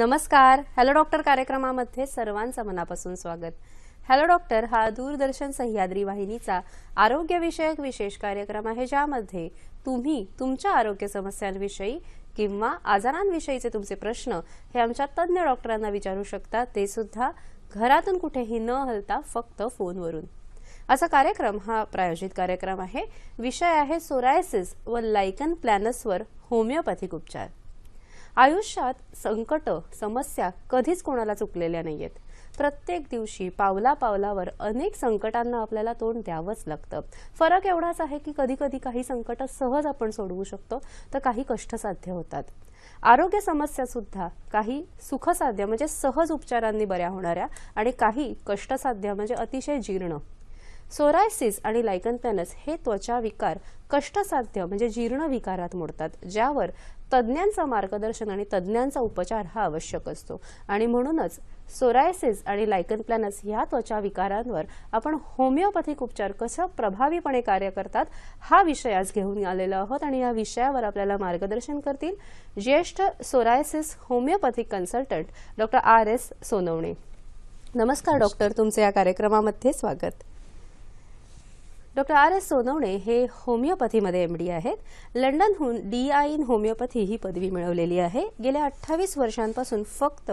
नमस्कार hello doctor कार्यक्रमामध्ये सर्वांचं मनापासून स्वागत हॅलो डॉक्टर हा दूरदर्शन सह्याद्री वाहिनीचा आरोग्यविषयक विशेष कार्यक्रम आहे ज्यामध्ये तुम्ही तुमच्या आरोग्य समस्यांविषयी किंवा आजारांविषयीचे तुमचे प्रश्न हे आमच्या तज्ज्ञ डॉक्टरांना विचारू शकता ते सुद्धा घरातून कुठेही न हलता फक्त फोनवरून असा कार्यक्रम हा प्रायोजित कार्यक्रम आहे विषय आहे सोरायसिस व लायकन प्लॅनसवर होमिओपॅथिक उपचार आयुष्यात संकट समस्या कधीच कोणाला चुकलेल्या नाही आहेत प्रत्येक दिवशी पावला पावलावर अनेक संकटांना आपल्याला तोंड द्यावंच लागतं फरक एवढाच आहे की कधी कधी काही संकट सहज आपण सोडवू शकतो तर काही कष्ट साध्य होतात आरोग्य समस्या सुद्धा काही सुखसाध्य म्हणजे सहज उपचारांनी बऱ्या होणाऱ्या आणि काही कष्टसाध्य म्हणजे अतिशय जीर्ण सोरायसिस आणि प्लॅनस हे त्वचा विकार कष्टसाध्य म्हणजे जीर्ण विकारात मोडतात ज्यावर तज्ज्ञांचं मार्गदर्शन आणि तज्ज्ञांचा उपचार हा आवश्यक असतो आणि म्हणूनच सोरायसिस आणि लायकन प्लॅनस या त्वचा विकारांवर आपण होमिओपॅथिक उपचार कसं प्रभावीपणे कार्य करतात हा विषय आज घेऊन आलेलो आहोत आणि या विषयावर आपल्याला मार्गदर्शन करतील ज्येष्ठ psoriasis homeopathic consultant doctor R S Sonawane नमस्कार डॉक्टर तुमचे या कार्यक्रमामध्ये स्वागत डॉक्टर आर एस सोनवणे हे होमिओपॅथीमध्ये एम डी आहेत लंडनहून डी आय इन होमिओपॅथी ही पदवी मिळवलेली आहे गेल्या अठ्ठावीस वर्षांपासून फक्त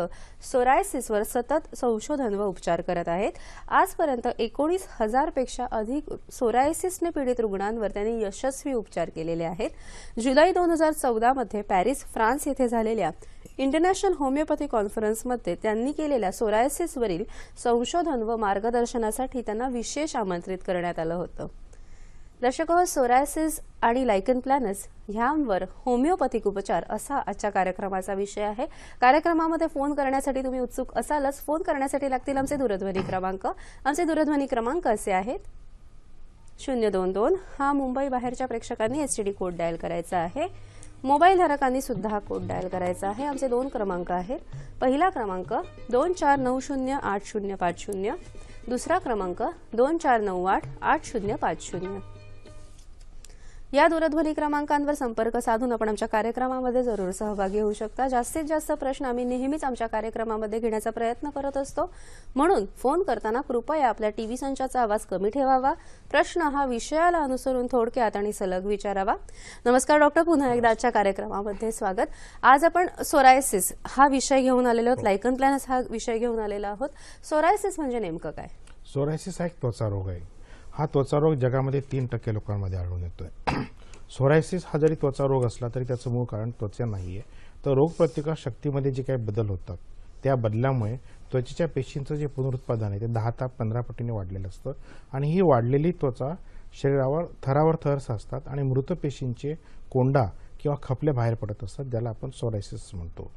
सोरायसिसवर सतत संशोधन व उपचार करत आहेत आजपर्यंत एकोणीस हजारपेक्षा अधिक सोरायसिसने पीडित रुग्णांवर त्यांनी यशस्वी उपचार केलेले आहेत जुलै दोन हजार चौदामध्ये पॅरिस फ्रान्स येथे झालेल्या इंटरनॅशनल होमिओपॅथी कॉन्फरन्समध्ये त्यांनी केलेल्या सोरायसिसवरील संशोधन व मार्गदर्शनासाठी त्यांना विशेष आमंत्रित करण्यात आलं होतं दर्शक सोरायसिस आणि लायकन प्लॅनस ह्यांवर होमिओपॅथिक उपचार असा आजच्या कार्यक्रमाचा विषय आहे कार्यक्रमामध्ये फोन करण्यासाठी तुम्ही उत्सुक असालच फोन करण्यासाठी लागतील आमचे दूरध्वनी क्रमांक आमचे दूरध्वनी क्रमांक असे आहेत शून्य दोन दोन हा मुंबई बाहेरच्या प्रेक्षकांनी एसटीडी कोड डायल करायचा आहे मोबाईल धारकांनी सुद्धा हा कोड डायल करायचा आहे आमचे दोन क्रमांक आहेत पहिला क्रमांक दोन चार नऊ शून्य आठ शून्य पाच शून्य दुसरा क्रमांक दोन चार नऊ आठ आठ शून्य पाच शून्य या दूरध्वनी क्रमांकांवर संपर्क साधून आपण आमच्या कार्यक्रमामध्ये जरूर सहभागी होऊ शकता जास्तीत जास्त प्रश्न आम्ही नेहमीच आमच्या कार्यक्रमामध्ये घेण्याचा प्रयत्न करत असतो म्हणून फोन करताना कृपया आपल्या टीव्ही संचाचा आवाज कमी ठेवावा प्रश्न हा विषयाला अनुसरून थोडक्यात आणि सलग विचारावा नमस्कार डॉक्टर पुन्हा एकदा आजच्या कार्यक्रमामध्ये स्वागत आज आपण सोरायसिस हा विषय घेऊन आलेलो आहोत लायकन प्लॅनस हा विषय घेऊन आलेला आहोत सोरायसिस म्हणजे नेमकं काय सोरायसिस हा एक त्वचा रोग आहे हा रोग जगामध्ये तीन टक्के लोकांमध्ये आढळून येतोय सोरायसिस हा जरी त्वचा रोग असला तरी त्याचं मूळ कारण त्वचा नाही आहे तर रोगप्रतिकार शक्तीमध्ये जे काही बदल होतात त्या बदलामुळे त्वचेच्या पेशींचं जे पुनरुत्पादन आहे ते दहा ताप पंधरा पटीने वाढलेलं असतं आणि ही वाढलेली त्वचा शरीरावर थरावर थर साचतात आणि मृत पेशींचे कोंडा किंवा खपले बाहेर पडत असतात ज्याला आपण सोरायसिस म्हणतो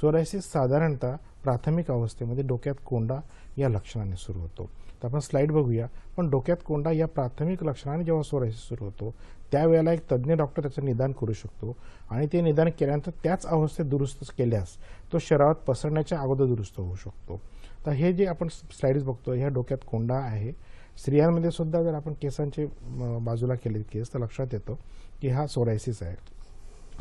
सोरायसिस साधारणतः प्राथमिक अवस्थेमध्ये डोक्यात कोंडा या लक्षणाने सुरू होतो आपण स्लाईड बघूया पण डोक्यात कोंडा या प्राथमिक लक्षणाने जेव्हा सोरायसिस सुरू होतो त्यावेळेला एक तज्ज्ञ डॉक्टर त्याचं निदान करू शकतो आणि ते निदान केल्यानंतर त्याच अवस्थेत दुरुस्त केल्यास तो शरीरात पसरण्याच्या अगोदर दुरुस्त होऊ शकतो तर हे जे आपण स्लाईड्स बघतो ह्या डोक्यात कोंडा आहे स्त्रियांमध्ये सुद्धा जर आपण केसांचे बाजूला केले केस तर लक्षात येतं की हा सोरायसिस आहे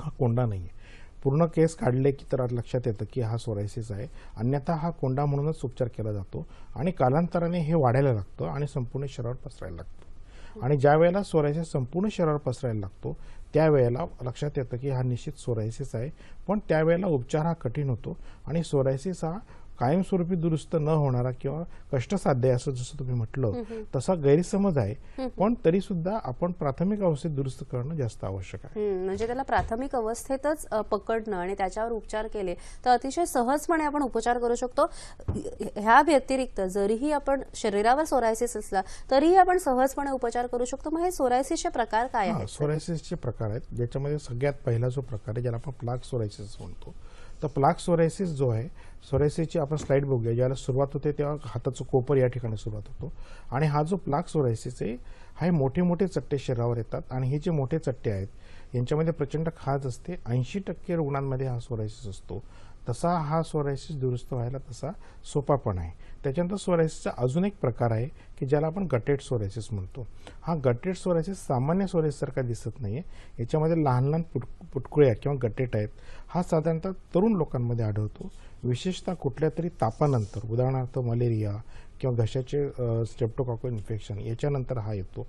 हा कोंडा नाही आहे पूर्ण केस काढले की तर लक्षात येतं की हा सोरायसिस आहे अन्यथा हा कोंडा म्हणूनच उपचार केला जातो आणि कालांतराने हे वाढायला लागतं आणि संपूर्ण शरीरावर पसरायला लागतं आणि ज्या वेळेला सोरायसिस संपूर्ण शरीरावर पसरायला लागतो त्यावेळेला लक्षात येतं की हा निश्चित सोरायसिस आहे पण त्यावेळेला उपचार हा कठीण होतो आणि सोरायसिस हा कायमस्वरूपी दुरुस्त न होणारा किंवा कष्टसाध्य असं जसं तुम्ही म्हटलं तसा गैरसमज आहे पण तरी सुद्धा आपण प्राथमिक अवस्थेत दुरुस्त करणं जास्त आवश्यक आहे म्हणजे त्याला प्राथमिक अवस्थेतच पकडणं आणि त्याच्यावर उपचार केले तर अतिशय सहजपणे आपण उपचार करू शकतो ह्या व्यतिरिक्त जरीही आपण शरीरावर सोरायसिस असला तरीही आपण सहजपणे उपचार करू शकतो मग हे सोरायसिसचे प्रकार काय आहेत सोरायसिसचे प्रकार आहेत ज्याच्यामध्ये सगळ्यात पहिला जो प्रकार आहे ज्याला आपण प्लाक सोरायसिस म्हणतो तर प्लाक सोरायसिस जो आहे सोरायसीची आपण स्लाईड बघूया ज्याला सुरुवात होते तेव्हा हाताचं कोपर या ठिकाणी सुरुवात होतो आणि हा जो प्लाक सोरायसिस हा हे मोठे मोठे चट्टे शरीरावर येतात आणि हे जे मोठे चट्टे आहेत यांच्यामध्ये प्रचंड खाज असते ऐंशी टक्के रुग्णांमध्ये हा सोरायसिस असतो तसा हा सोरायसिस दुरुस्त व्हायला तसा सोपा पण आहे त्याच्यानंतर सोरायसिसचा अजून एक प्रकार आहे की ज्याला आपण गटेट सोरायसिस म्हणतो हा गटेड सोरायसिस सामान्य सोरायसिसारखा दिसत नाही आहे याच्यामध्ये लहान लहान पुट पुटकुळ्या किंवा गटेट आहेत हा साधारणतः तरुण लोकांमध्ये आढळतो विशेषतः कुठल्या तरी तापानंतर उदाहरणार्थ मलेरिया किंवा घशाचे स्टेप्टोकॉकल इन्फेक्शन याच्यानंतर हा येतो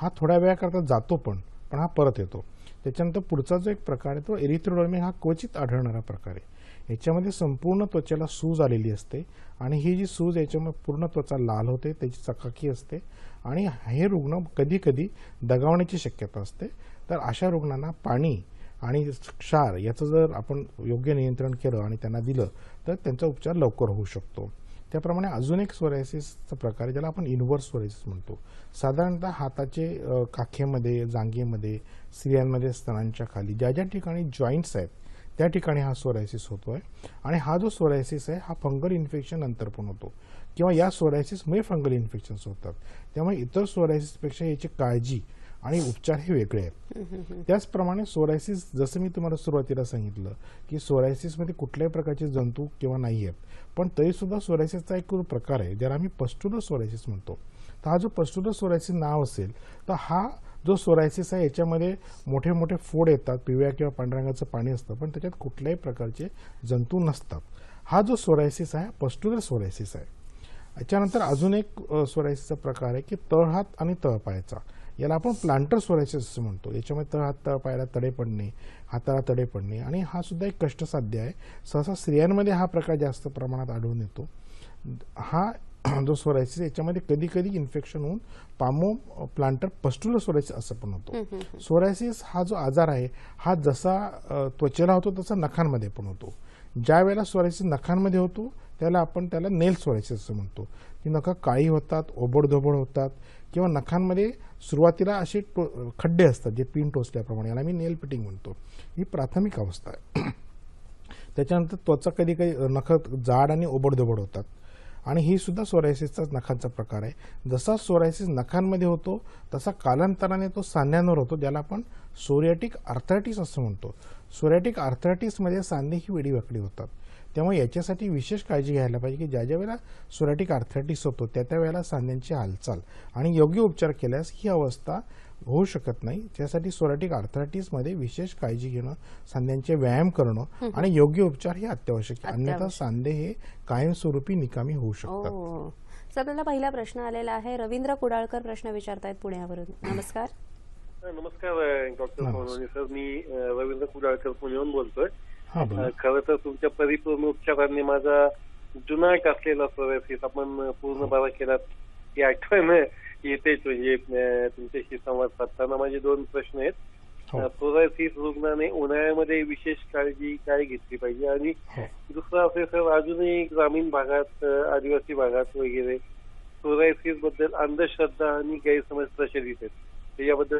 हा थोड्या वेळाकरता जातो पण पण हा परत येतो त्याच्यानंतर पुढचा जो एक प्रकार आहे तो एरिथ्रोडॉमी हा क्वचित आढळणारा प्रकार आहे याच्यामध्ये संपूर्ण त्वचेला सूज आलेली असते आणि ही जी सूज याच्यामुळे पूर्ण त्वचा लाल होते त्याची चकाकी असते आणि हे रुग्ण कधीकधी दगावण्याची शक्यता असते तर अशा रुग्णांना पाणी आणि क्षार याचं जर आपण योग्य नियंत्रण केलं आणि त्यांना दिलं तर त्यांचा उपचार लवकर होऊ शकतो त्याप्रमाणे अजून एक सोरायसिसचा प्रकार ज्याला आपण इन्व्हर्स सोरायसिस म्हणतो साधारणतः हाताचे काखेमध्ये जांगेमध्ये स्त्रियांमध्ये स्तनांच्या खाली ज्या ज्या ठिकाणी जॉईंट्स आहेत त्या ठिकाणी हा सोरायसिस होतो आहे आणि हा जो सोरायसिस आहे हा फंगल इन्फेक्शन नंतर पण होतो किंवा या सोरायसिसमुळे फंगल इन्फेक्शन्स होतात त्यामुळे इतर सोरायसिसपेक्षा याची काळजी आणि उपचार हे वेगळे आहेत त्याचप्रमाणे सोरायसिस जसं मी तुम्हाला सुरुवातीला सांगितलं की सोरायसिसमध्ये कुठल्याही प्रकारचे जंतू किंवा नाही आहेत पण तरीसुद्धा सोरायसिसचा एक प्रकार आहे ज्याला आम्ही पस्टुलर सोरायसिस म्हणतो तर हा जो पस्टुलर सोरायसिस नाव असेल तर हा जो सोरायसिस आहे याच्यामध्ये मोठे मोठे फोड येतात पिवळ्या किंवा पांढऱ्या पाणी असतं पण त्याच्यात कुठल्याही प्रकारचे जंतू नसतात हा जो सोरायसिस आहे पस्टुलर सोरायसिस आहे याच्यानंतर अजून एक सोरायसिसचा प्रकार आहे की तळहात आणि तळपायचा याला आपण प्लांटर सोरायसिस असं म्हणतो याच्यामध्ये तळ हात पायाला तडे पडणे हाताला तडे पडणे आणि हा सुद्धा एक कष्टसाध्य आहे सहसा स्त्रियांमध्ये हा प्रकार जास्त प्रमाणात आढळून येतो हा जो सोरायसिस याच्यामध्ये कधी कधी इन्फेक्शन होऊन पामो प्लांटर पस्टुलर सोरायसिस असं पण होतो सोरायसिस हा जो आजार आहे हा जसा त्वचेला होतो तसा नखांमध्ये पण होतो ज्या वेळेला नखांमध्ये होतो त्याला आपण त्याला नेल सोरायसिस असं म्हणतो ती नखा काळी होतात ओबडधोबड होतात किंवा नखांमध्ये सुरुवातीला असे टो खड्डे असतात जे पिन टोचल्याप्रमाणे याला मी नेल पिटिंग म्हणतो ही प्राथमिक अवस्था आहे त्याच्यानंतर त्वचा कधी काही नख जाड आणि ओबडधोबड होतात आणि ही सुद्धा सोरायसिसचाच नखांचा प्रकार आहे जसा सोरायसिस नखांमध्ये होतो तसा कालांतराने तो सांध्यांवर होतो ज्याला आपण सोरियाटिक आर्थरायटिस असं म्हणतो सोरियाटिक आर्थरायटिसमध्ये सांधे ही वेडीवाकडी होतात त्यामुळे याच्यासाठी विशेष काळजी घ्यायला पाहिजे की ज्या ज्या वेळेला सोरॅटिक आर्थरायटिस होतो त्या त्या वेळेला सांध्यांची हालचाल आणि योग्य उपचार केल्यास ही अवस्था होऊ शकत नाही त्यासाठी सोराटिक आर्थरायटिसमध्ये विशेष काळजी घेणं सांध्यांचे व्यायाम करणं आणि योग्य उपचार हे अत्यावश्यक आहे अन्यथा सांधे हे कायमस्वरूपी निकामी होऊ शकतात सर पहिला प्रश्न आलेला आहे रवींद्र कुडाळकर प्रश्न विचारतायत पुण्यावरून नमस्कार नमस्कार डॉक्टर सर मी रवींद्र कुडाळकर पुण्याहून बोलतोय खर तर तुमच्या परिपूर्ण उपचारांनी माझा जुना असलेला सोयासीस आपण पूर्ण हो. बरा केला ही आठवण येतेच म्हणजे तुमच्याशी संवाद साधताना माझे दोन प्रश्न आहेत सोरायसिस हो. रुग्णाने उन्हाळ्यामध्ये विशेष काळजी काय घेतली पाहिजे आणि हो. दुसरं असे सर अजूनही ग्रामीण भागात आदिवासी भागात वगैरे सोरायसिस बद्दल अंधश्रद्धा आणि गैरसमज प्रचलित आहेत याबद्दल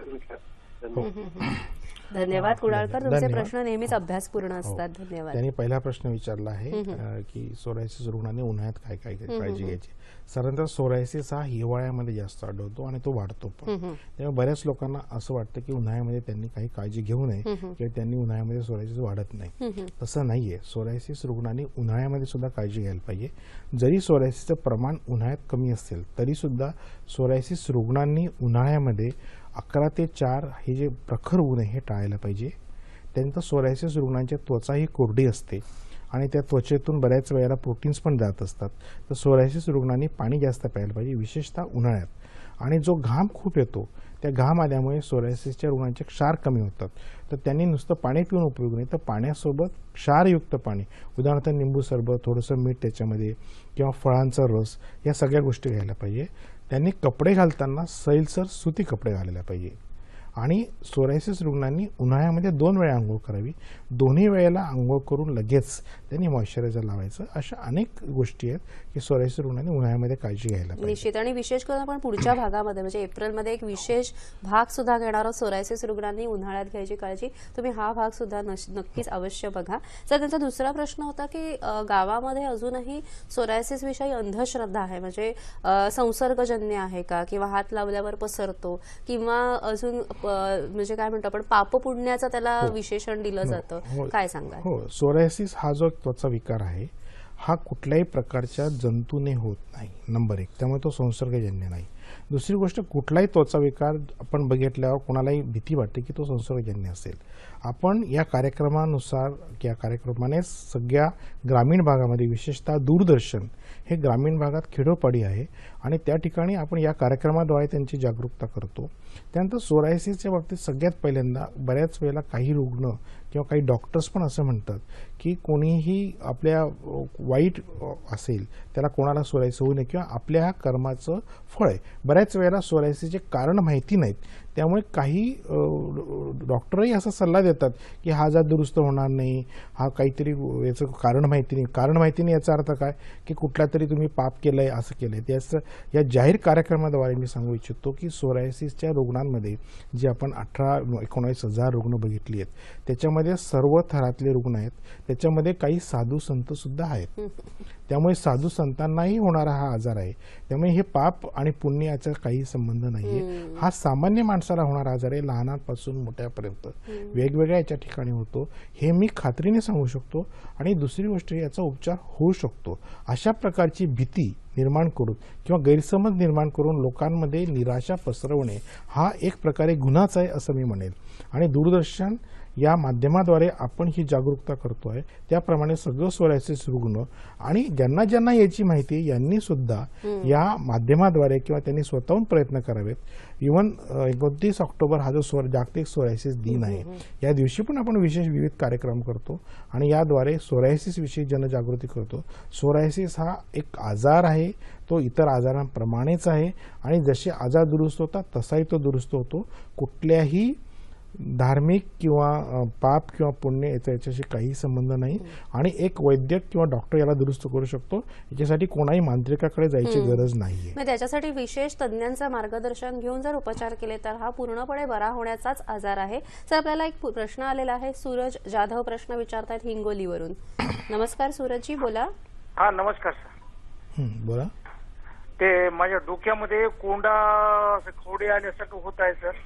धन्यवाद कुडाळकर तुमचे प्रश्न नेहमीच अभ्यासपूर्ण हो. असतात धन्यवाद त्यांनी पहिला प्रश्न विचारला आहे की सोरायसिस रुग्णाने उन्हाळ्यात काय काय काळजी घ्यायची साधारणतः सोरायसिस हा हिवाळ्यामध्ये जास्त आढळतो आणि तो वाढतो पण त्यामुळे बऱ्याच लोकांना असं वाटतं की उन्हाळ्यामध्ये त्यांनी काही काळजी घेऊ नये किंवा त्यांनी उन्हाळ्यामध्ये सोरायसिस वाढत नाही तसं नाहीये सोरायसिस रुग्णांनी उन्हाळ्यामध्ये सुद्धा काळजी घ्यायला पाहिजे जरी सोरायसिसचं प्रमाण उन्हाळ्यात कमी असेल तरी सुद्धा सोरायसिस रुग्णांनी उन्हाळ्यामध्ये अकरा ते चार हे जे प्रखर ऊन आहे हे टाळायला पाहिजे त्यानंतर सोरायसिस रुग्णांची त्वचा ही कोरडी असते आणि त्या त्वचेतून बऱ्याच वेळेला प्रोटीन्स पण जात असतात तर सोरायसिस रुग्णांनी पाणी जास्त प्यायला पाहिजे विशेषतः उन्हाळ्यात आणि जो घाम खूप येतो त्या घाम आल्यामुळे सोरायसिसच्या रुग्णांचे क्षार कमी होतात तर त्यांनी नुसतं पाणी पिऊन उपयोग नाही तर पाण्यासोबत क्षारयुक्त पाणी उदाहरणार्थ निंबू सरबत थोडंसं मीठ त्याच्यामध्ये किंवा फळांचा रस या सगळ्या गोष्टी घ्यायला पाहिजे त्यांनी कपडे घालताना सैलसर सुती कपडे घालायला पाहिजे आणि सोरायसिस रुग्णांनी उन्हाळ्यामध्ये दोन वेळा आंघोळ करावी दोन्ही वेळेला आंघोळ करून लगेच त्यांनी मॉइश्चरायझर लावायचं अशा अनेक गोष्टी आहेत की सोरायसिस रुग्णांनी उन्हाळ्यामध्ये काळजी घ्यायला निश्चित आणि विशेष करून आपण पुढच्या भागामध्ये म्हणजे एप्रिलमध्ये एक विशेष भाग सुद्धा घेणार आहोत सोरायसिस रुग्णांनी उन्हाळ्यात घ्यायची काळजी तुम्ही हा भाग सुद्धा नक्कीच अवश्य बघा तर त्यांचा दुसरा प्रश्न होता की गावामध्ये अजूनही सोरायसिस विषयी अंधश्रद्धा आहे म्हणजे संसर्गजन्य आहे का किंवा हात लावल्यावर पसरतो किंवा अजून म्हणजे काय म्हणतो आपण पाप पुण्याचं त्याला हो. विशेषण दिलं हो. जातं हो. काय सांगा हो सोरायसिस हा जो त्वचा विकार आहे हा कुठल्याही प्रकारच्या जंतूने होत नाही नंबर एक त्यामुळे तो संसर्गजन्य नाही दुसरी गोष्ट कुठलाही त्वचा विकार आपण बघितल्यावर कोणालाही भीती वाटते की तो संसर्गजन्य असेल आपण या कार्यक्रमानुसार या कार्यक्रमाने सगळ्या ग्रामीण भागामध्ये विशेषतः दूरदर्शन हे ग्रामीण भागात खेडोपाडी आहे आणि त्या ठिकाणी आपण या कार्यक्रमाद्वारे त्यांची जागरूकता करतो त्यानंतर सोरायसिसच्या बाबतीत सगळ्यात पहिल्यांदा बऱ्याच वेळेला काही रुग्ण किंवा काही डॉक्टर्स पण असं म्हणतात की कोणीही आपल्या वाईट असेल त्याला कोणाला सोरायस होऊ नये किंवा आपल्या कर्माचं फळ आहे बऱ्याच वेळेला सोरायसिसचे कारण माहिती नाहीत त्यामुळे काही डॉक्टरही असा सल्ला देतात की हा जात दुरुस्त होणार नाही हा काहीतरी याचं कारण माहिती नाही कारण माहिती नाही याचा अर्थ काय की कुठला तरी तुम्ही पाप केलं आहे असं केलं आहे त्याचं या जाहीर कार्यक्रमाद्वारे मी सांगू इच्छितो की सोरायसिसच्या रुग्णांमध्ये जे आपण अठरा एकोणावीस हजार रुग्ण बघितली आहेत त्याच्यामध्ये सर्व थरातले रुग्ण आहेत त्याच्यामध्ये काही साधू संत सुद्धा आहेत त्यामुळे साधू संतांनाही होणारा हा आजार आहे त्यामुळे हे पाप आणि पुण्य याचा काही संबंध नाही आहे हा सामान्य माणसाला होणारा आजार आहे लहानांपासून मोठ्यापर्यंत वेगवेगळ्या याच्या ठिकाणी होतो हे मी खात्रीने सांगू शकतो आणि दुसरी गोष्ट याचा उपचार होऊ शकतो अशा प्रकारची भीती निर्माण करून किंवा गैरसमज निर्माण करून लोकांमध्ये निराशा पसरवणे हा एक प्रकारे गुन्हाच आहे असं मी म्हणेन आणि दूरदर्शन या माध्यमाद्वारे आपण ही जागरूकता करतो आहे त्याप्रमाणे सगळं सोरायसिस रुग्ण आणि ज्यांना ज्यांना याची माहिती यांनी सुद्धा या माध्यमाद्वारे किंवा त्यांनी स्वतःहून प्रयत्न करावेत इवन एकोणतीस ऑक्टोबर हा जो स्वर जागतिक सोरायसिस दिन आहे या दिवशी पण आपण विशेष विविध कार्यक्रम करतो आणि याद्वारे सोरायसिस विषयी जनजागृती करतो सोरायसिस हा एक आजार आहे तो इतर आजारांप्रमाणेच आहे आणि जसे आजार दुरुस्त होता तसाही तो दुरुस्त होतो कुठल्याही धार्मिक किंवा पाप किंवा पुण्य याचा याच्याशी काही संबंध नाही हो. आणि एक वैद्यक किंवा डॉक्टर याला दुरुस्त करू शकतो याच्यासाठी कोणाही मांत्रिकाकडे जायची गरज नाही त्याच्यासाठी विशेष तज्ञांचा मार्गदर्शन घेऊन जर उपचार केले तर हा पूर्णपणे बरा होण्याचाच आजार आहे सर आपल्याला एक प्रश्न आलेला आहे सूरज जाधव प्रश्न विचारतात हिंगोलीवरून नमस्कार सूरजजी बोला हा नमस्कार सर बोला ते माझ्या डोक्यामध्ये कोंडा खोडे आणि होत आहे सर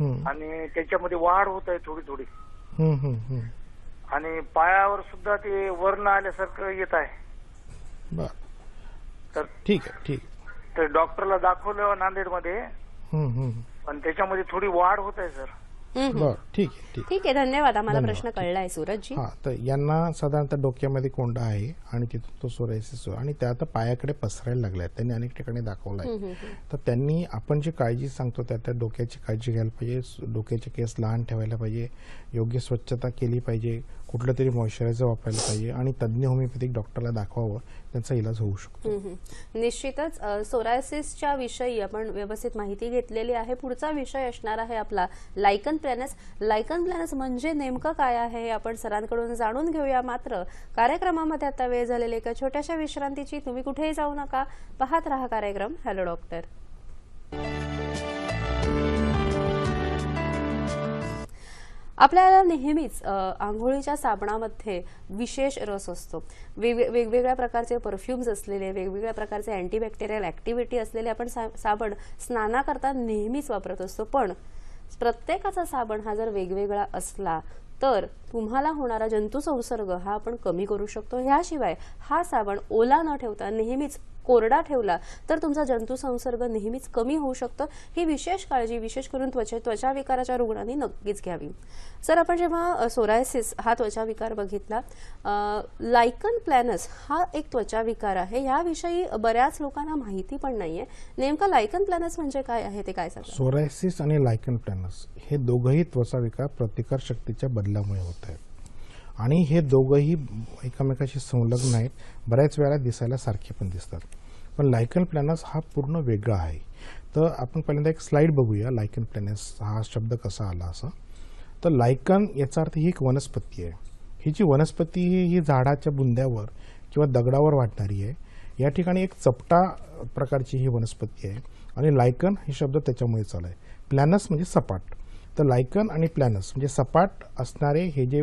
आणि त्याच्यामध्ये वाढ होत आहे थोडी थोडी आणि पायावर सुद्धा ते वर्ण आल्यासारखं येत आहे तर ठीक आहे ठीक तर डॉक्टरला दाखवलं नांदेडमध्ये पण त्याच्यामध्ये थोडी वाढ होत आहे सर बरं ठीक आहे ठीक आहे धन्यवाद आम्हाला प्रश्न हा तर यांना साधारणतः डोक्यामध्ये कोंडा आहे आणि तिथून तो सोरायसिस आणि त्या आता पायाकडे पसरायला लागलाय त्यांनी अनेक ठिकाणी दाखवलाय तर त्यांनी आपण जी काळजी सांगतो त्या त्या डोक्याची काळजी घ्यायला पाहिजे डोक्याचे केस लहान ठेवायला पाहिजे योग्य स्वच्छता केली पाहिजे कुठलं तरी मॉइश्चरायझर वापरायला पाहिजे आणि तज्ञ होमिओपॅथिक डॉक्टरला दाखवावं त्यांचा इलाज होऊ शकतो निश्चितच सोरायसिसच्या विषयी आपण व्यवस्थित माहिती घेतलेली आहे पुढचा विषय असणार आहे आपला लायकन प्लॅनस लायकन प्लॅनस म्हणजे नेमकं काय आहे हे आपण सरांकडून जाणून घेऊया मात्र कार्यक्रमामध्ये आता वेळ झालेली एका छोट्याशा विश्रांतीची तुम्ही कुठेही जाऊ नका पाहत राहा कार्यक्रम हॅलो डॉक्टर आपल्याला नेहमीच आंघोळीच्या साबणामध्ये विशेष रस असतो वेगवेगळ्या प्रकारचे परफ्युम्स असलेले वेगवेगळ्या प्रकारचे अँटीबॅक्टेरियल ऍक्टिव्हिटी असलेले आपण सा साबण स्नानाकरता नेहमीच वापरत असतो पण प्रत्येकाचा साबण हा जर वेगवेगळा असला तर तुम्हाला होणारा जंतुसंसर्ग हा आपण कमी करू शकतो ह्याशिवाय हा साबण ओला न ठेवता नेहमीच कोरडा ठेवला तर तुमचा जंतुसंसर्ग नेहमीच कमी होऊ शकतो ही विशेष काळजी विशेष करून त्वचे त्वचा विकाराच्या रुग्णांनी नक्कीच घ्यावी सर आपण जेव्हा सोरायसिस हा त्वचा विकार बघितला लायकन प्लॅनस हा एक त्वचा विकार आहे याविषयी बऱ्याच लोकांना माहिती पण नाहीये नेमका लायकन प्लॅनस म्हणजे काय आहे ते काय सांग सोरायसिस आणि लायकन प्लॅनस हे दोघही त्वचा विकार प्रतिकारशक्तीच्या बदलामुळे होत आहेत आणि हे दोघंही एकमेकाशी संलग्न आहेत बऱ्याच वेळा दिसायला सारखे पण दिसतात पण लायकन प्लॅनस हा पूर्ण वेगळा आहे तर आपण पहिल्यांदा एक स्लाईड बघूया लायकन प्लॅनस हा शब्द कसा आला असा तर लायकन याचा अर्थ ही एक वनस्पती आहे ही जी वनस्पती ही ही झाडाच्या बुंद्यावर किंवा दगडावर वाटणारी आहे या ठिकाणी एक चपटा प्रकारची ही वनस्पती आहे आणि लायकन हे शब्द त्याच्यामुळे चालू आहे प्लॅनस म्हणजे सपाट तर लायकन आणि प्लॅनस म्हणजे सपाट असणारे हे जे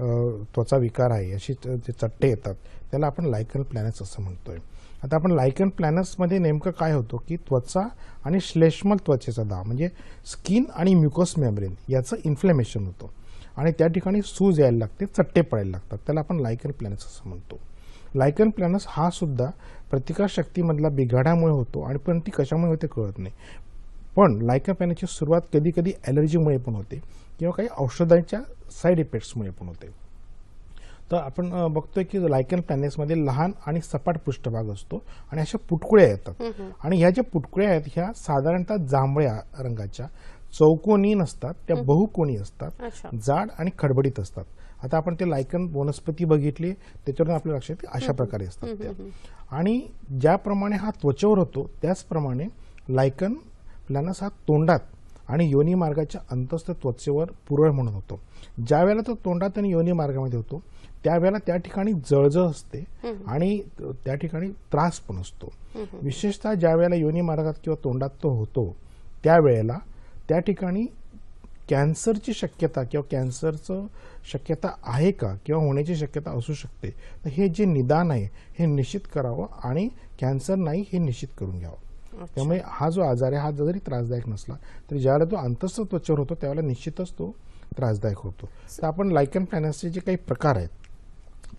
त्वचा विकार आहे अशी ते चट्टे येतात त्याला आपण लायकन प्लॅनस असं म्हणतो आहे आता आपण लायकन प्लॅनसमध्ये नेमकं काय होतो की त्वचा आणि श्लेष्म त्वचेचा दाह म्हणजे स्किन आणि म्युकस मेम्ब्रेन याचं इन्फ्लेमेशन होतं आणि त्या ठिकाणी सूज यायला लागते चट्टे पडायला लागतात त्याला आपण लायकन प्लॅनस असं म्हणतो लायकन प्लॅनस हा सुद्धा प्रतिकारशक्तीमधला बिघाडामुळे होतो आणि पण ती कशामुळे होते कळत नाही पण लायकन प्लॅनसची सुरुवात कधी कधी ॲलर्जीमुळे पण होते किंवा काही औषधांच्या साईड इफेक्ट्समुळे पण होते तर आपण बघतोय की लायकन प्लॅनेसमध्ये लहान आणि सपाट पृष्ठभाग असतो आणि अशा पुटकुळ्या येतात आणि ह्या ज्या पुटकुळ्या आहेत ह्या साधारणतः जांभळ्या रंगाच्या चौकोनी नसतात त्या बहुकोणी असतात जाड आणि खडबडीत असतात आता आपण ते लायकन वनस्पती बघितली त्याच्यावरून आपल्या लक्षात की अशा प्रकारे असतात त्या आणि ज्याप्रमाणे हा त्वचेवर होतो त्याचप्रमाणे लायकन प्लॅनस हा तोंडात आणि योनी मार्गाच्या अंतस्थ त्वचेवर पुरळ म्हणून होतो ज्या वेळेला तो तोंडात आणि योनी मार्गामध्ये होतो त्यावेळेला त्या ठिकाणी जळजळ असते आणि त्या ठिकाणी त्रास पण असतो विशेषतः ज्या वेळेला योनी मार्गात किंवा तोंडात तो होतो त्यावेळेला त्या ठिकाणी कॅन्सरची शक्यता किंवा कॅन्सरचं शक्यता आहे का किंवा होण्याची शक्यता असू शकते तर हे जे निदान आहे हे निश्चित करावं आणि कॅन्सर नाही हे निश्चित करून घ्यावं त्यामुळे हा जो आजार आहे हा जरी त्रासदायक नसला तरी ज्यावेळेला तो अंतस्थ त्वचेवर होतो त्यावेळेला निश्चितच तो त्रासदायक होतो तर आपण लायकन फायनान्सचे जे काही प्रकार आहेत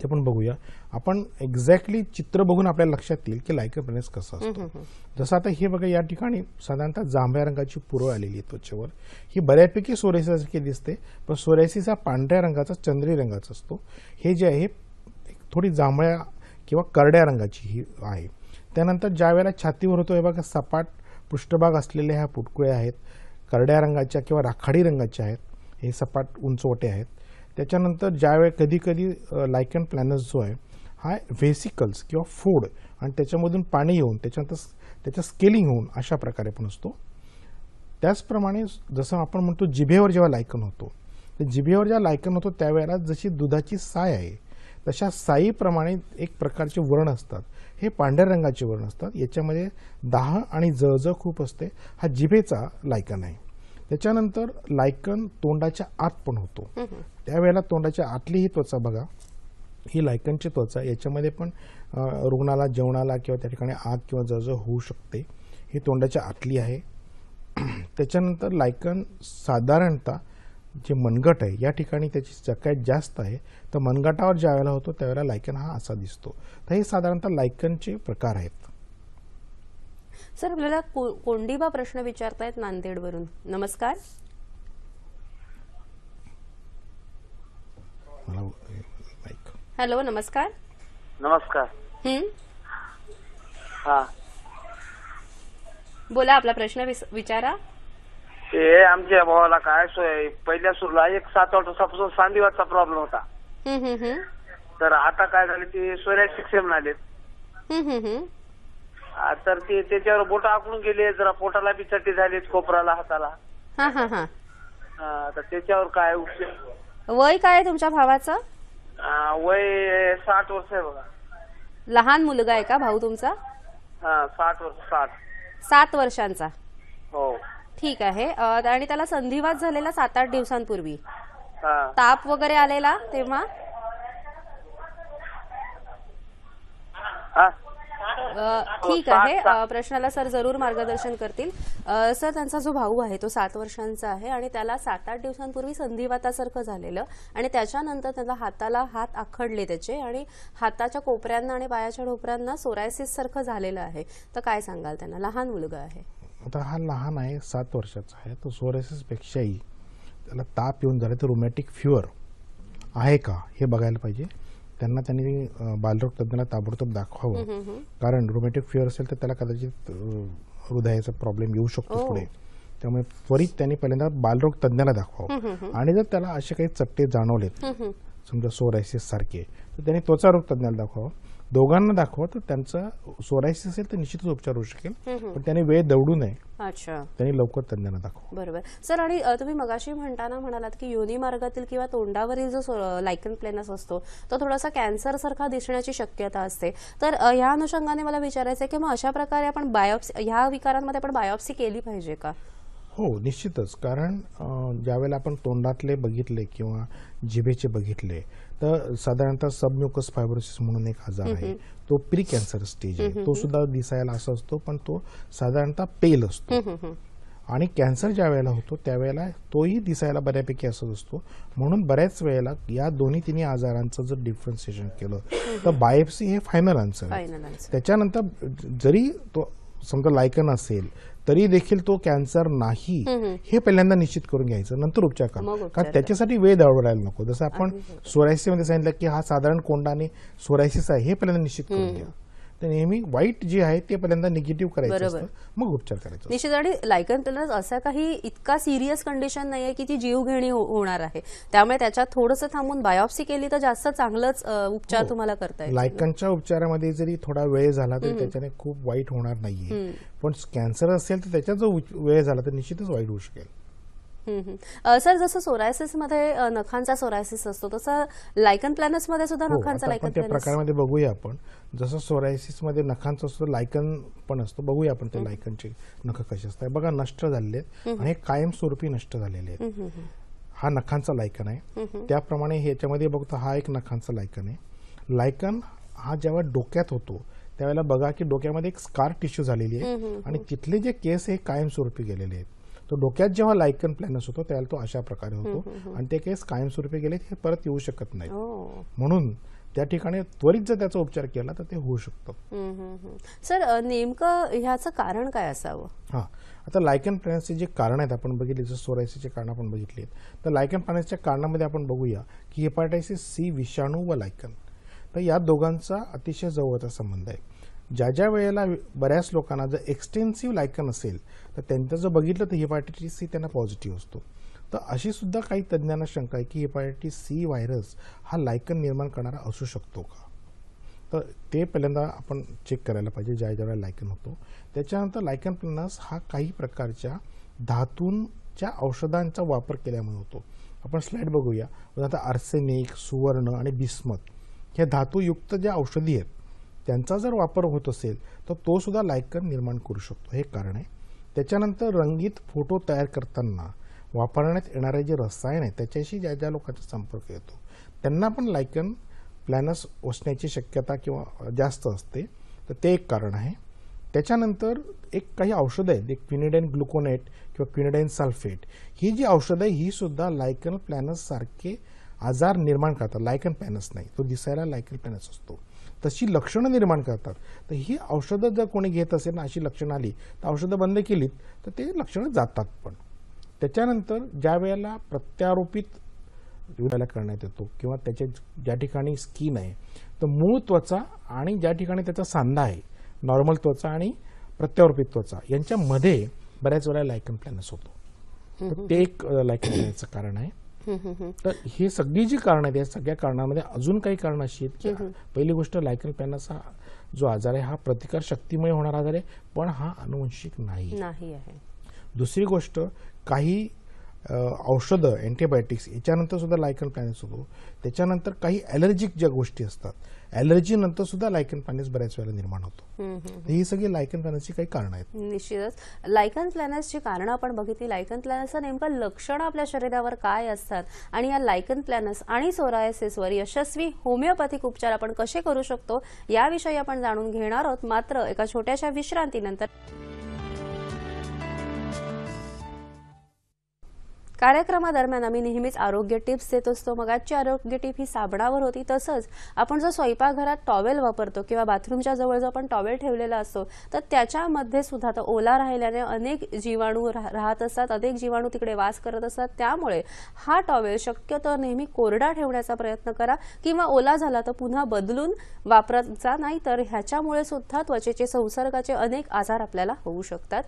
ते पण बघूया आपण एक्झॅक्टली चित्र बघून आपल्या लक्षात येईल की लायकन फायनान्स कसं असतो जसं आता हे बघा या ठिकाणी साधारणतः जांभळ्या रंगाची पुरळ आलेली आहे त्वचेवर ही बऱ्यापैकी सोरेसीसारखी दिसते पण सोरेसीचा पांढऱ्या रंगाचा चंद्री रंगाचा असतो हे जे आहे थोडी जांभळ्या किंवा करड्या रंगाची ही आहे त्यानंतर ज्या वेळेला छातीवर होतो हे बघा सपाट पृष्ठभाग असलेल्या ह्या पुटकुळे आहेत करड्या रंगाच्या किंवा राखाडी रंगाच्या आहेत हे सपाट उंचवटे आहेत त्याच्यानंतर ज्यावेळी कधी कधी लायकन प्लॅनस जो आहे हा व्हेसिकल्स किंवा फूड आणि त्याच्यामधून पाणी येऊन त्याच्यानंतर त्याचं स्केलिंग होऊन अशा प्रकारे पण असतो त्याचप्रमाणे जसं आपण म्हणतो जिभेवर जेव्हा लायकन होतो तर जिभेवर ज्या लायकन होतो त्यावेळेला जशी दुधाची साय आहे तशा साईप्रमाणे एक प्रकारचे वर्ण असतात हे पांढऱ्या रंगाचे वर्ण असतात याच्यामध्ये दहा आणि जळज खूप असते हा जिभेचा लायकन आहे त्याच्यानंतर लायकन तोंडाच्या आत पण होतो त्यावेळेला तोंडाच्या आतली ही त्वचा बघा ही लायकनची त्वचा याच्यामध्ये पण रुग्णाला जेवणाला किंवा त्या ठिकाणी आग किंवा जळज होऊ शकते ही तोंडाच्या आतली आहे त्याच्यानंतर लायकन साधारणतः जे मनगट आहे या ठिकाणी त्याची चकायत जास्त आहे तर मनगटावर ज्या होतो त्यावेळेला लायकन हा असा दिसतो तर हे साधारणतः लायकनचे प्रकार आहेत सर आपल्याला कोंडीबा प्रश्न विचारतायत नांदेडवरून नमस्कार हॅलो नमस्कार नमस्कार हा बोला आपला प्रश्न विचारा हे आमच्या भावाला काय सोय पहिल्या सुरला एक सात आठ वर्षापासून प्रॉब्लेम होता तर आता काय झाले ते सोऱ्यात शिक्षण झाले तर ते त्याच्यावर बोट आखून गेले जरा पोटाला बी चट्टी झाली कोपराला हाताला हा तर त्याच्यावर काय वय काय तुमच्या भावाचं वय साठ वर्ष आहे बघा लहान मुलगा आहे का भाऊ तुमचा हा साठ वर्ष साठ सात वर्षांचा हो ठीक आहे आणि त्याला संधिवात झालेला सात आठ दिवसांपूर्वी ताप वगैरे आलेला तेव्हा ठीक हो, आहे प्रश्नाला सर जरूर मार्गदर्शन करतील सर त्यांचा जो भाऊ आहे तो सात वर्षांचा आहे आणि त्याला सात आठ दिवसांपूर्वी संधिवातासारखं झालेलं आणि त्याच्यानंतर त्याला हाताला हात आखडले त्याचे आणि हाताच्या कोपऱ्यांना आणि पायाच्या ढोपऱ्यांना सोरायसिस सारखं झालेलं आहे तर काय सांगाल त्यांना लहान मुलगा आहे आता हा लहान आहे सात वर्षाचा आहे तो सोरेसिसपेक्षाही त्याला ताप येऊन झाला तर रोमॅटिक फ्युअर आहे का हे बघायला पाहिजे त्यांना त्यांनी बालरोग तज्ज्ञाला ताबडतोब दाखवावं कारण रोमॅटिक फ्युअर असेल तर त्याला कदाचित हृदयाचा प्रॉब्लेम येऊ शकतो हो. पुढे त्यामुळे त्वरित त्यांनी पहिल्यांदा बालरोग तज्ज्ञाला दाखवावं आणि जर त्याला असे काही चट्टे जाणवलेत समजा सोरायसिस सारखे तर त्यांनी त्वचारोग तज्ज्ञाला दाखवावं दोघांना दाखवा तर त्यांचा सोरायसिस असेल तर निश्चितच उपचार होऊ शकेल पण त्यांनी वेळ दवडू नये अच्छा त्यांनी लवकर तज्ञांना दाखवा बरोबर सर आणि तुम्ही मगाशी म्हणताना म्हणालात की योनी मार्गातील किंवा तोंडावरील जो लायकन प्लेनस असतो तो थोडासा कॅन्सर सारखा दिसण्याची शक्यता असते तर या अनुषंगाने मला विचारायचं आहे की मग अशा प्रकारे आपण बायोप्सी ह्या विकारांमध्ये आपण बायोप्सी केली पाहिजे का हो निश्चितच कारण ज्यावेळेला आपण तोंडातले बघितले किंवा जिभेचे बघितले तर साधारणतः सबम्युकस फायब्रोसिस म्हणून एक आजार आहे तो प्री कॅन्सर स्टेज आहे तो सुद्धा दिसायला असा असतो पण तो साधारणतः पेल असतो आणि कॅन्सर ज्या वेळेला होतो त्यावेळेला तोही दिसायला बऱ्यापैकी असत असतो म्हणून बऱ्याच वेळेला या दोन्ही तिन्ही आजारांचं जर डिफरन्सिएशन केलं तर बायोप्सी हे फायनल आन्सर त्याच्यानंतर जरी तो समजा लायकन असेल तरी देखील तो कॅन्सर नाही हे पहिल्यांदा निश्चित करून घ्यायचं नंतर उपचार करा कारण त्याच्यासाठी वेळ दळवायला नको जसं आपण सोरायसीमध्ये सांगितलं की हा साधारण कोंडाने सोरायसिस आहे हे पहिल्यांदा निश्चित करून घ्या ते नेहमी वाईट जे आहे ते पहिल्यांदा निगेटिव्ह करायचं मग उपचार करायचं निश्चित आणि लायकन टेलर असा काही इतका सिरियस कंडिशन नाही आहे की ती जीवघेणी हो-, होणार आहे त्यामुळे त्याच्यात थोडंसं थांबून बायोप्सी केली तर जास्त चांगलंच उपचार हो. तुम्हाला करता येईल लायकनच्या उपचारामध्ये जरी थोडा वेळ झाला तरी त्याच्याने खूप वाईट होणार नाहीये पण कॅन्सर असेल तर त्याच्यात जो वेळ झाला तर निश्चितच वाईट होऊ शकेल सर जसं मध्ये नखांचा सोरायसिस असतो तसा लायकन मध्ये सुद्धा हो, नखांचा लायकन प्रकारामध्ये बघूया आपण जसं मध्ये नखांचा असतो लायकन पण असतो बघूया आपण ते लायकनचे नख कसे असतात बघा नष्ट झालेले आहेत आणि कायमस्वरूपी नष्ट झालेले आहेत हा नखांचा लायकन आहे त्याप्रमाणे ह्याच्यामध्ये बघतो हा एक नखांचा लायकन आहे लायकन हा जेव्हा डोक्यात होतो त्यावेळेला बघा की डोक्यामध्ये एक स्कार टिश्यू झालेली आहे आणि तिथले जे केस हे कायमस्वरूपी गेलेले आहेत तो डोक्यात जेव्हा लायकन प्लॅनस होतो त्यावेळेला तो अशा प्रकारे होतो आणि ते केस कायमस्वरूपी गेले हे परत येऊ शकत नाही हो. म्हणून त्या ठिकाणी त्वरित जर त्याचा उपचार केला तर ते होऊ शकतं सर नेमकं ह्याचं कारण काय असावं हा आता लायकन प्लॅनसचे जे कारण आहेत आपण बघितले जसं सोरायसीचे कारण आपण बघितले तर लायकन प्लॅनसच्या कारणामध्ये आपण बघूया की हेपाटायसिस सी विषाणू व लायकन तर या दोघांचा अतिशय जवळचा संबंध आहे ज्या ज्या वेळेला बऱ्याच लोकांना जर एक्सटेन्सिव्ह लायकन असेल तर त्यांचं जर बघितलं तर हिपाटायटिस सी त्यांना पॉझिटिव्ह असतो तर अशीसुद्धा काही तज्ज्ञांना शंका आहे की हिपाटायटिस सी व्हायरस हा लायकन निर्माण करणारा असू शकतो का तर ते पहिल्यांदा आपण चेक करायला पाहिजे ज्या ज्या वेळेला लायकन होतो त्याच्यानंतर लायकन प्लनस हा काही प्रकारच्या धातूंच्या औषधांचा वापर केल्यामुळे होतो आपण स्लाईड बघूया आता आर्सेनिक सुवर्ण आणि बिस्मत ह्या धातूयुक्त ज्या औषधी आहेत त्यांचा जर वापर होत असेल तर तो सुद्धा लायकन निर्माण करू शकतो हे कारण आहे त्याच्यानंतर रंगीत फोटो तयार करताना वापरण्यात येणारे जे रसायन आहे त्याच्याशी ज्या ज्या लोकांचा संपर्क येतो त्यांना पण लायकन प्लॅनस वसण्याची शक्यता किंवा जास्त असते तर ते एक कारण आहे त्याच्यानंतर एक काही औषधं आहेत एक क्विनिडाईन ग्लुकोनेट किंवा क्विनिडाईन सल्फेट ही जी औषधं आहे ही सुद्धा लायकन प्लॅनससारखे आजार निर्माण करतात लायकन प्लॅनस नाही तो दिसायला लायकन प्लॅनस असतो तशी लक्षणं निर्माण करतात तर ही औषधं जर कोणी घेत असेल ना अशी लक्षणं आली तर औषधं बंद केलीत तर ते लक्षणं जातात पण त्याच्यानंतर ज्या वेळेला प्रत्यारोपित करण्यात येतो किंवा त्याच्या ज्या ठिकाणी स्किन आहे तर मूळ त्वचा आणि ज्या ठिकाणी त्याचा सांधा आहे नॉर्मल त्वचा आणि प्रत्यारोपित त्वचा यांच्यामध्ये बऱ्याच वेळा लायकन प्लॅनस होतो ते एक लायकन प्लॅनचं कारण आहे तर हे सगळी जी कारणं आहेत या सगळ्या कारणामध्ये अजून काही कारणं अशी आहेत की पहिली गोष्ट लायकल पॅनस जो आजार आहे हा प्रतिकार शक्तीमुळे होणारा आजार आहे पण हा अनुवंशिक नाही दुसरी गोष्ट काही औषधं अँटीबायोटिक्स याच्यानंतर सुद्धा लायकन प्लॅनेस होतो त्याच्यानंतर काही ॲलर्जिक ज्या गोष्टी असतात ॲलर्जीनंतर सुद्धा लायकन प्लॅनेस बऱ्याच वेळेला निर्माण होतो ही सगळी लायकन प्लॅनसची काही कारण आहेत निश्चितच लायकन प्लॅनसची कारण आपण बघितली लायकन प्लॅनस नेमकं लक्षणं आपल्या शरीरावर काय असतात आणि या लायकन प्लॅनस आणि सोरायसिसवर यशस्वी होमिओपॅथिक उपचार आपण कसे करू शकतो याविषयी आपण जाणून घेणार आहोत मात्र एका छोट्याशा विश्रांतीनंतर कार्यक्रमादरम्यान आम्ही नेहमीच आरोग्य टिप्स देत असतो मग आजची आरोग्य टिप ही साबणावर होती तसंच आपण जर स्वयंपाकघरात टॉवेल वापरतो किंवा बाथरूमच्या जवळ जो आपण टॉवेल ठेवलेला असतो तर त्याच्यामध्ये सुद्धा आता ओला राहिल्याने अनेक जीवाणू राहत असतात अनेक जीवाणू तिकडे वास करत असतात त्यामुळे हा टॉवेल शक्यतो नेहमी कोरडा ठेवण्याचा प्रयत्न करा किंवा ओला झाला तर पुन्हा बदलून वापरायचा नाही तर ह्याच्यामुळे सुद्धा त्वचेचे संसर्गाचे अनेक आजार आपल्याला होऊ शकतात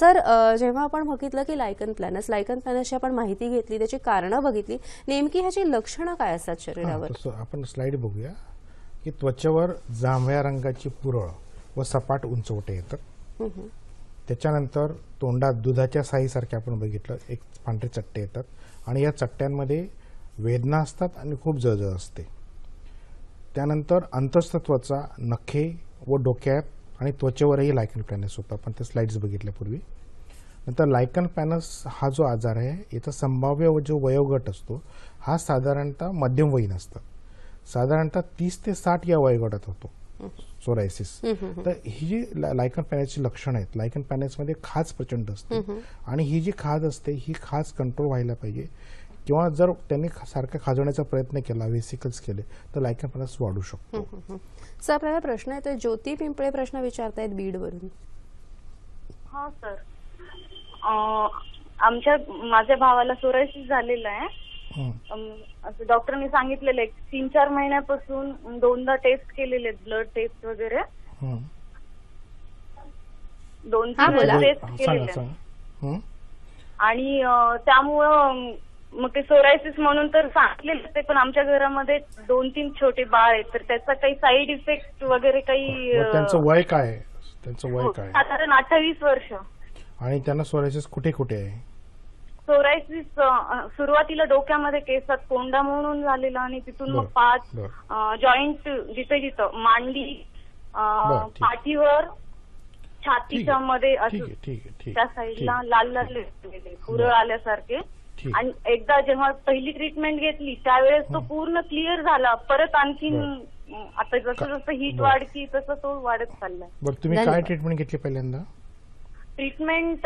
सर जेव्हा आपण बघितलं की लायकन प्लॅनस लायकन प्लॅनसची आपण माहिती घेतली त्याची कारणं बघितली नेमकी ह्याची लक्षणं काय असतात शरीरावर आपण स्लाइड बघूया की त्वचेवर जांभळ्या रंगाची पुरळ व सपाट उंचवटे येतात त्याच्यानंतर तोंडात दुधाच्या साईसारखे आपण बघितलं एक पांढरे चट्टे येतात आणि या चट्ट्यांमध्ये वेदना असतात आणि खूप जळजळ असते त्यानंतर अंतस्तत्वाचा नखे व डोक्यात आणि त्वचेवरही लायकन होतं आपण ते स्लाइड्स बघितल्यापूर्वी नंतर लायकन पॅनस हा जो आजार आहे याचा संभाव्य जो वयोगट असतो हा साधारणतः मध्यमवयीन असतं साधारणतः तीस ते साठ या वयोगटात होतो सोरायसिस तर ही जी लायकन पॅनेसची लक्षणं आहेत लायकन पॅनेसमध्ये खाज प्रचंड असते आणि ही जी खाज असते ही खाज कंट्रोल व्हायला पाहिजे किंवा जर त्यांनी सारखं खाजवण्याचा प्रयत्न केला वेसिकल्स केले तर लायकन पॅनस वाढू शकतो सर आपल्याला प्रश्न येतोय ज्योती पिंपळे प्रश्न विचारतायत बीडवरून हा सर आमच्या माझ्या भावाला सोरायसिस झालेला आहे असं डॉक्टरनी सांगितलेलं आहे तीन चार महिन्यापासून दोनदा टेस्ट केलेले ब्लड टेस्ट वगैरे दोन तीन टेस्ट केलेले आणि त्यामुळं मग ते सोरायसिस म्हणून तर सांगितलेलं ते पण आमच्या घरामध्ये दोन तीन छोटे बाळ आहेत तर त्याचा काही साईड इफेक्ट वगैरे काही त्यांचं वय काय त्यांचं वय हो, काय साधारण अठ्ठावीस वर्ष आणि त्यांना सोरायसिस कुठे कुठे आहे सोरायसिस सुरुवातीला डोक्यामध्ये केसात कोंडा म्हणून झालेला आणि तिथून मग पाच जॉईंट जिथे जिथं मांडी पाठीवर छातीच्या मध्ये त्या साईडला लाल लाल पुरळ आल्यासारखे आणि एकदा जेव्हा पहिली ट्रीटमेंट घेतली त्यावेळेस तो पूर्ण क्लिअर झाला परत आणखीन आता जसं जसं हीट वाढती तसं तो वाढत चाललाय तुम्ही काय ट्रीटमेंट घेतली पहिल्यांदा ट्रीटमेंट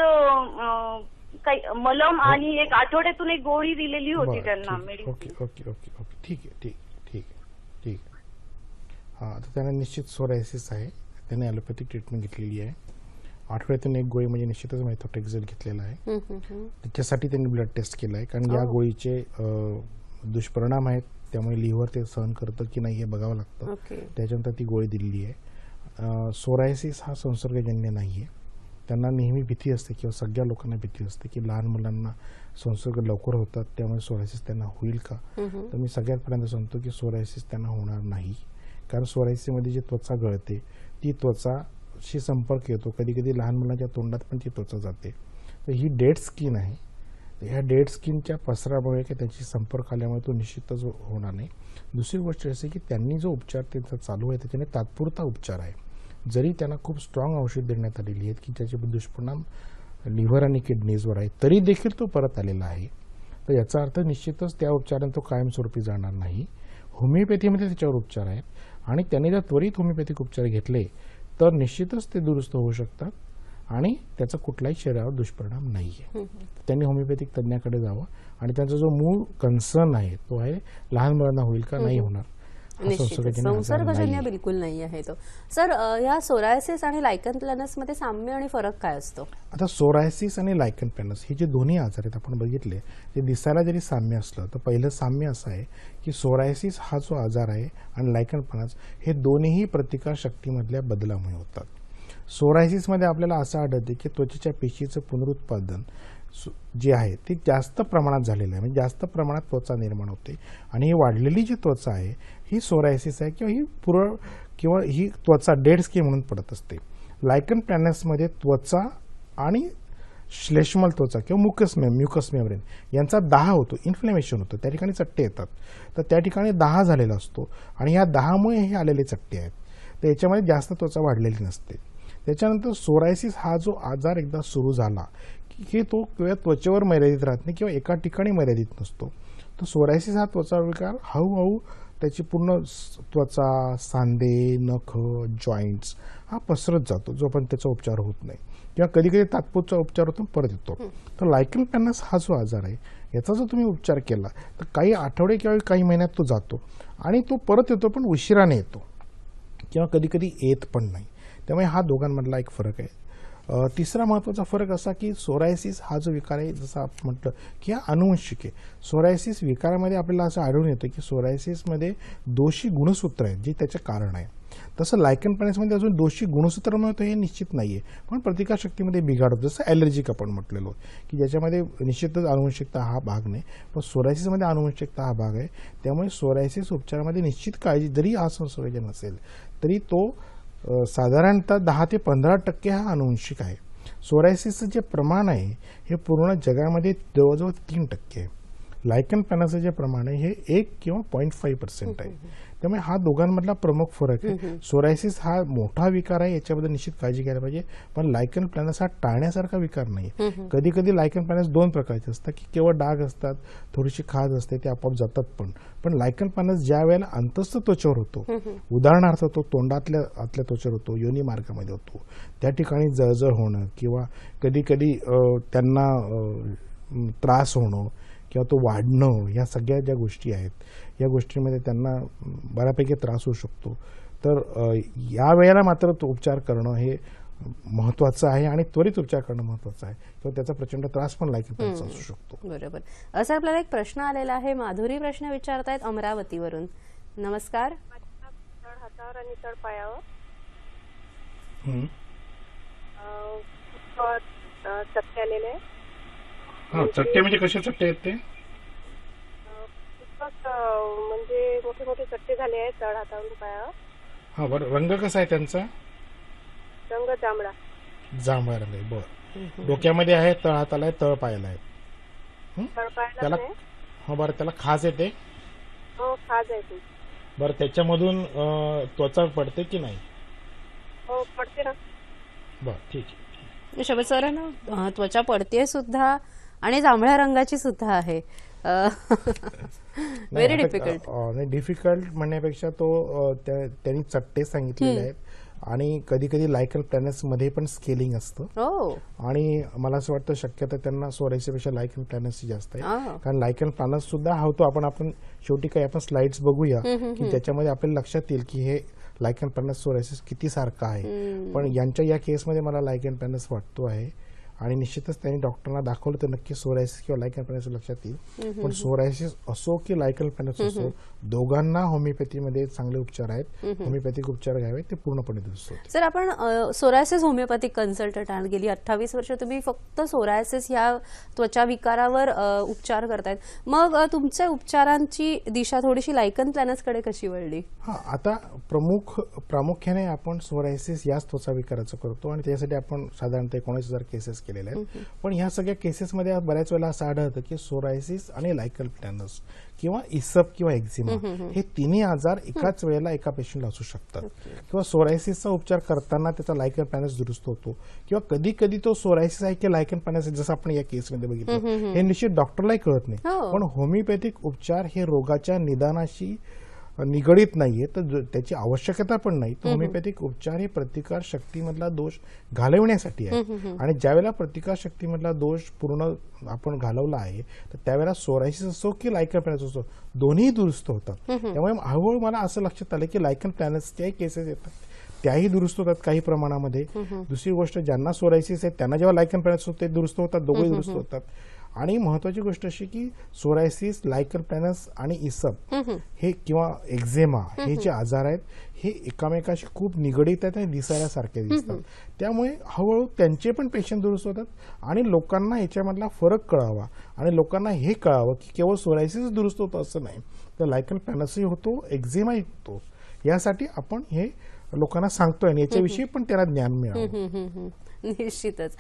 काही मलम हो. आणि एक आठवड्यातून एक गोळी दिलेली होती त्यांना ओके ओके ओके ओके ठीक आहे ठीक ठीक ठीक हा तर त्यांना निश्चित सोरायसिस आहे त्याने ॲलोपॅथिक ट्रीटमेंट घेतलेली आहे आठवड्यातून एक गोळी म्हणजे निश्चितच मायथोटेक्झेल घेतलेला आहे त्याच्यासाठी त्यांनी ब्लड टेस्ट केला आहे कारण या हो. गोळीचे दुष्परिणाम आहेत त्यामुळे लिव्हर ते सहन करतं की नाही हे बघावं लागतं त्याच्यानंतर ती गोळी दिलेली आहे सोरायसिस हा संसर्गजन्य नाही आहे त्यांना नेहमी भीती असते किंवा सगळ्या लोकांना भीती असते की लहान मुलांना संसर्ग लवकर होतात त्यामुळे सोरायसिस त्यांना होईल का तर मी सगळ्यात सगळ्यातपर्यंत सांगतो की सोरायसिस त्यांना होणार नाही कारण सोरायसिसमध्ये जी त्वचा गळते ती त्वचाशी संपर्क येतो कधी कधी लहान मुलांच्या तोंडात पण ती त्वचा जाते तर ही डेड स्किन आहे तर ह्या डेड स्किनच्या पसरामुळे किंवा त्यांची संपर्क आल्यामुळे तो निश्चितच होणार नाही दुसरी गोष्ट अशी की त्यांनी जो उपचार त्यांचा चालू आहे त्याच्याने तात्पुरता उपचार आहे जरी त्यांना खूप स्ट्रॉंग औषध देण्यात आलेली आहेत की ज्याचे दुष्परिणाम लिव्हर आणि किडनीजवर आहे तरी देखील तो परत आलेला आहे तर याचा अर्थ निश्चितच त्या उपचाराने तो कायमस्वरूपी जाणार नाही होमिओपॅथीमध्ये त्याच्यावर उपचार आहेत आणि त्याने जर त्वरित होमिओपॅथिक उपचार घेतले तर निश्चितच ते दुरुस्त होऊ शकतात आणि त्याचा कुठलाही शरीरावर दुष्परिणाम नाही आहे त्यांनी होमिओपॅथिक तज्ज्ञाकडे जावं आणि त्यांचा जो मूळ कन्सर्न आहे तो आहे लहान मुलांना होईल का नाही होणार संसर्गजन्य बिलकुल नाही आहे तो सर या सोरायसिस आणि लायकन मध्ये साम्य आणि फरक काय असतो आता सोरायसिस आणि लायकन प्लॅनस हे जे दोन्ही आजार आहेत आपण बघितले ते दिसायला जरी साम्य असलं तर पहिलं साम्य असं आहे की सोरायसिस हा जो आजार आहे आणि लायकन प्लॅनस हे दोन्हीही प्रतिकारशक्तीमधल्या बदलामुळे होतात सोरायसिसमध्ये आपल्याला असं आढळते की त्वचेच्या पेशीचं पुनरुत्पादन जे आहे ते जास्त प्रमाणात झालेलं आहे म्हणजे जास्त प्रमाणात त्वचा निर्माण होते आणि ही वाढलेली जी त्वचा आहे ही सोरायसिस आहे किंवा ही पुरळ किंवा ही त्वचा डेड स्किन म्हणून पडत असते लायकन प्लॅनसमध्ये त्वचा आणि श्लेष्मल त्वचा किंवा मुकस मेम म्युकस यांचा दहा होतो इन्फ्लेमेशन होतं त्या ठिकाणी चट्टे येतात तर त्या ठिकाणी दहा झालेला असतो आणि ह्या दहामुळे हे आलेले चट्टे आहेत तर याच्यामध्ये जास्त त्वचा वाढलेली नसते त्याच्यानंतर सोरायसिस हा जो आजार एकदा सुरू झाला की हे तो किंवा त्वचेवर मर्यादित राहत नाही किंवा एका ठिकाणी मर्यादित नसतो तर सोरायसिस हा त्वचा विकार हळूहळू त्याची पूर्ण त्वचा सांधे नख जॉईंट्स हा पसरत जातो जो जोपर्यंत त्याचा उपचार होत नाही किंवा कधी कधी तात्पुरचा उपचार होतो परत येतो तर लायकल पॅनस हा जो आजार आहे याचा जर तुम्ही उपचार केला तर काही आठवडे किंवा काही महिन्यात तो जातो आणि तो परत येतो पण उशिराने येतो किंवा कधी कधी येत पण नाही त्यामुळे हा दोघांमधला एक फरक आहे तिसरा महत्त्वाचा फरक असा की सोरायसिस हा जो विकार आहे जसं आपण म्हटलं की हा अनुवंशिक आहे सोरायसिस विकारामध्ये आपल्याला असं आढळून येतं की सोरायसिसमध्ये दोषी गुणसूत्र आहेत जे त्याचे कारण आहे तसं लायकन पाण्यासमध्ये अजून दोषी गुणसूत्र मिळतो हे निश्चित नाही आहे पण प्रतिकारशक्तीमध्ये बिघाड होतो जसं ॲलर्जिक आपण म्हटलेलो की ज्याच्यामध्ये निश्चितच अनुवंशिकता हा भाग नाही पण सोरायसिसमध्ये अनुवंशिकता हा भाग आहे त्यामुळे सोरायसिस उपचारामध्ये निश्चित काळजी जरी हा संसर्गजन असेल तरी तो साधारणतः दहा ते पंधरा टक्के हा अनुवंशिक आहे सोरायसिसचं जे प्रमाण आहे हे पूर्ण जगामध्ये जवळजवळ तीन टक्के आहे लायकन पॅनसच्या प्रमाणे हे एक किंवा पॉईंट फाईव्ह पर्सेंट आहे त्यामुळे हा दोघांमधला प्रमुख फरक आहे सोरायसिस हा मोठा विकार आहे याच्याबद्दल निश्चित काळजी घ्यायला पाहिजे पण लायकन प्लॅनस हा टाळण्यासारखा विकार नाही कधी कधी लायकन प्लॅनस दोन प्रकारचे असतात की केवळ डाग असतात थोडीशी खाज असते ते आपोआप जातात पण पण लायकन प्लॅनस ज्या वेळेला अंतस्थ त्वचेवर होतो उदाहरणार्थ तो तोंडातल्या आतल्या त्वचेवर होतो योनी मार्गामध्ये होतो त्या ठिकाणी जळजळ होणं किंवा कधी कधी त्यांना त्रास होणं किंवा तो वाढणं ह्या सगळ्या ज्या गोष्टी आहेत या गोष्टींमध्ये त्यांना बऱ्यापैकी त्रास होऊ शकतो तर या वेळेला मात्र तो उपचार करणं हे महत्वाचं आहे आणि त्वरित उपचार करणं महत्वाचं आहे किंवा त्याचा प्रचंड त्रास पण लायकी असू शकतो बरोबर असं आपल्याला एक प्रश्न आलेला आहे माधुरी प्रश्न विचारतायत अमरावतीवरून नमस्कार हातावर आणि तळपायावर आलेले चट्टे म्हणजे कसे चट्टे आहेत ते म्हणजे मोठे मोठे चट्टे झाले आहेत तळ हातावरून पायावर बरं रंग कसा आहे त्यांचा रंग जांभळा जांभळा रंग बरं डोक्यामध्ये आहे तळ हाताला आहे तळ पायाला आहे त्याला हा बरं त्याला खास येते हो खाज बरं त्याच्यामधून त्वचा पडते की नाही हो पडते ना बरं ठीक आहे शबे सर ना त्वचा पडते सुद्धा आणि जांभळ्या रंगाची सुद्धा आहे व्हेरी डिफिकल्ट डिफिकल्ट म्हणण्यापेक्षा तो त्यांनी चट्टे सांगितलेले आहेत आणि कधी कधी लायकल प्लॅनेट्स मध्ये पण स्केलिंग असतं आणि मला असं वाटतं शक्यतो त्यांना सोरायच्यापेक्षा लायकल प्लॅनेट्स जास्त आहे कारण लायकल प्लॅनेट सुद्धा हा होतो आपण आपण शेवटी काही आपण स्लाइड्स बघूया की त्याच्यामध्ये आपल्याला लक्षात येईल की हे लायकन प्लॅनेट सोरायसिस किती सारखं आहे पण यांच्या या केसमध्ये मला लायकन प्लॅनेट्स वाटतो आहे आणि निश्चितच त्यांनी डॉक्टरांना दाखवलं तर नक्की सोरायसिस किंवा लायकल पॅनस लक्षात येईल पण सोरायसिस असो की लायकल पॅनस असो दोघांना होमिओपॅथीमध्ये चांगले उपचार आहेत होमिओपॅथिक उपचार घ्यावे ते पूर्णपणे दुरुस्त सर आपण सोरायसिस होमिओपॅथिक कन्सल्टंट आहात गेली अठ्ठावीस वर्ष तुम्ही फक्त सोरायसिस या त्वचा विकारावर उपचार करतायत मग तुमच्या उपचारांची दिशा थोडीशी लायकन कडे कशी वळली हा आता प्रमुख प्रामुख्याने आपण सोरायसिस याच त्वचा विकाराचं करतो आणि त्यासाठी आपण साधारणतः एकोणीस हजार केसेस केलेल्या आहेत पण ह्या सगळ्या केसेसमध्ये बऱ्याच वेळेला असं आढळतं की सोरायसिस आणि लायकल प्लॅनस किंवा इसप किंवा एक्झिमा हे तिन्ही आजार एकाच वेळेला एका पेशंटला असू शकतात किंवा सोरायसिसचा उपचार करताना त्याचा लायकल पॅनस दुरुस्त होतो किंवा कधी कधी तो सोरायसिस आहे की लायकल पॅनस आहे जसं आपण या केसमध्ये बघितलं हे निश्चित डॉक्टरलाही कळत नाही हो. पण होमिओपॅथिक उपचार हे रोगाच्या निदानाशी निगडीत नाहीये तर त्याची आवश्यकता पण नाही तर होमिओपॅथिक उपचार हे प्रतिकार शक्तीमधला दोष घालवण्यासाठी आहे आणि ज्यावेळेला प्रतिकार शक्तीमधला दोष पूर्ण आपण घालवला आहे तर त्यावेळेला सोरायसिस असो की लायकन प्लॅनस असो दोन्ही दुरुस्त होतात त्यामुळे हळूहळू मला असं लक्षात आलं की लायकन प्लॅनसच्याही केसेस येतात त्याही दुरुस्त होतात काही प्रमाणामध्ये दुसरी गोष्ट ज्यांना सोरायसिस आहे त्यांना जेव्हा लायकन प्लॅनस होते दुरुस्त होतात दोघेही दुरुस्त होतात आणि महत्वाची गोष्ट अशी की सोरायसिस लायकर प्लॅनस आणि इसप हे किंवा एक्झेमा हे जे आजार आहेत हे एकामेकाशी खूप निगडीत आहेत आणि दिसायला दिसतात त्यामुळे हळूहळू त्यांचे पण पेशंट दुरुस्त होतात आणि लोकांना याच्यामधला फरक कळावा आणि लोकांना हे कळावं की केवळ सोरायसिस दुरुस्त होतं असं नाही तर लायकर प्लॅनसही होतो एक्झेमाही होतो यासाठी आपण हे लोकांना सांगतोय आणि याच्याविषयी पण त्याला ज्ञान मिळावं निश्चितच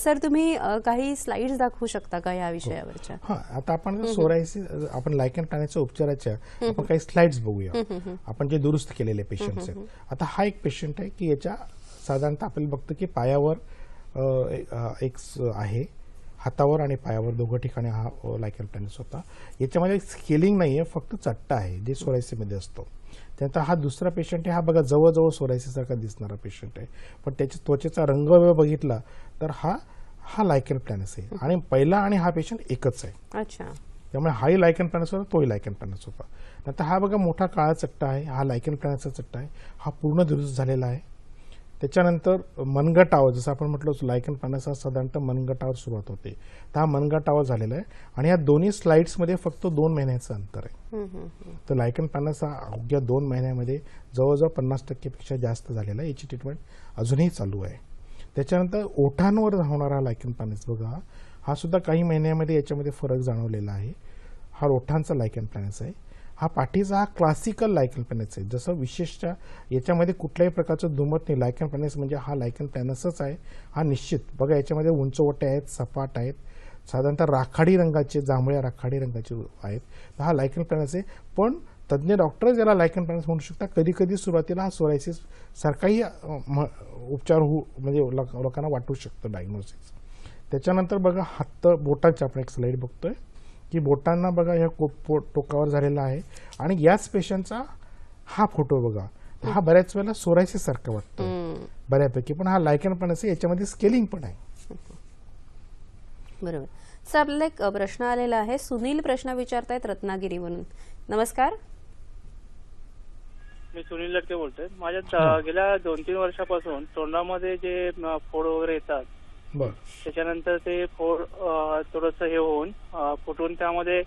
सर तुम्ही काही स्लाइड्स दाखवू शकता का या विषयावरच्या हो. हा आता आपण सोरायसिस आपण लायकन टाण्याच्या उपचाराच्या आपण काही स्लाइड्स बघूया आपण जे दुरुस्त केलेले पेशंट्स आहेत आता हा एक पेशंट आहे की याच्या साधारणतः आपण बघतो की पायावर एक आहे हातावर आणि पायावर दोघं ठिकाणी हा लायकन टॅनिस होता याच्यामध्ये स्केलिंग नाही आहे फक्त चट्टा आहे जे मध्ये असतो त्यानंतर हा दुसरा पेशंट आहे हा बघा जवळजवळ सोरायसीसारखा दिसणारा पेशंट आहे पण त्याच्या त्वचेचा रंग बघितला तर हा हा लायकन प्लॅनस आहे आणि पहिला आणि हा पेशंट एकच आहे अच्छा त्यामुळे हाही लायकन प्लॅनस होता तोही लायकन प्लॅनस होता नंतर हा बघा मोठा काळा चट्टा आहे हा लायकन प्लॅनसचा चट्टा आहे हा पूर्ण दुरुस्त झालेला आहे त्याच्यानंतर मनगटाव जसं आपण म्हटलं लायकन पाण्याचा साधारणतः मनगटावर सुरुवात होते तर हा मनगटावर झालेला आहे आणि या दोन्ही स्लाइड्समध्ये फक्त दोन महिन्याचं अंतर आहे तर लायकन पाण्याचा अवघ्या दोन महिन्यामध्ये जवळजवळ पन्नास टक्केपेक्षा जास्त झालेला आहे याची ट्रीटमेंट अजूनही चालू आहे त्याच्यानंतर ओठांवर होणारा लायकन पॅनस बघा हा सुद्धा काही महिन्यामध्ये याच्यामध्ये फरक जाणवलेला आहे हा ओठांचा लायकन पॅनस आहे हा पाठीचा हा क्लासिकल लायकन पॅनस आहे जसं विशेषतः याच्यामध्ये कुठल्याही प्रकारचं दुमत नाही लायकन म्हणजे हा लायकन पॅनसच आहे हा निश्चित बघा याच्यामध्ये उंचवटे आहेत सपाट आहेत साधारणतः राखाडी रंगाचे जांभळ्या राखाडी रंगाचे आहेत तर हा लायकन पॅनस आहे पण तज्ज्ञ डॉक्टर याला लायकन पॅनस म्हणू शकता कधी कधी सुरुवातीला हा सोरायसिस सारखाही उपचार होऊ म्हणजे लोकांना वाटू शकतो डायग्नोसिस त्याच्यानंतर बघा हात बोटाची आपण एक स्लाईड बघतोय की बोटांना बघा ह्या टोकावर झालेला आहे आणि याच पेशंटचा हा फोटो बघा हा बऱ्याच वेळेला सोरायसिस सारखा वाटतो बऱ्यापैकी पण हा लायकन पण असे याच्यामध्ये स्केलिंग पण आहे बरोबर सर आपल्याला एक प्रश्न आलेला आहे सुनील प्रश्न विचारतायत रत्नागिरीवरून नमस्कार मी सुनील लटके बोलतोय माझ्या गेल्या दोन तीन वर्षापासून तोंडामध्ये जे फोड वगैरे येतात त्याच्यानंतर ते फोड थोडस हे होऊन फुटून त्यामध्ये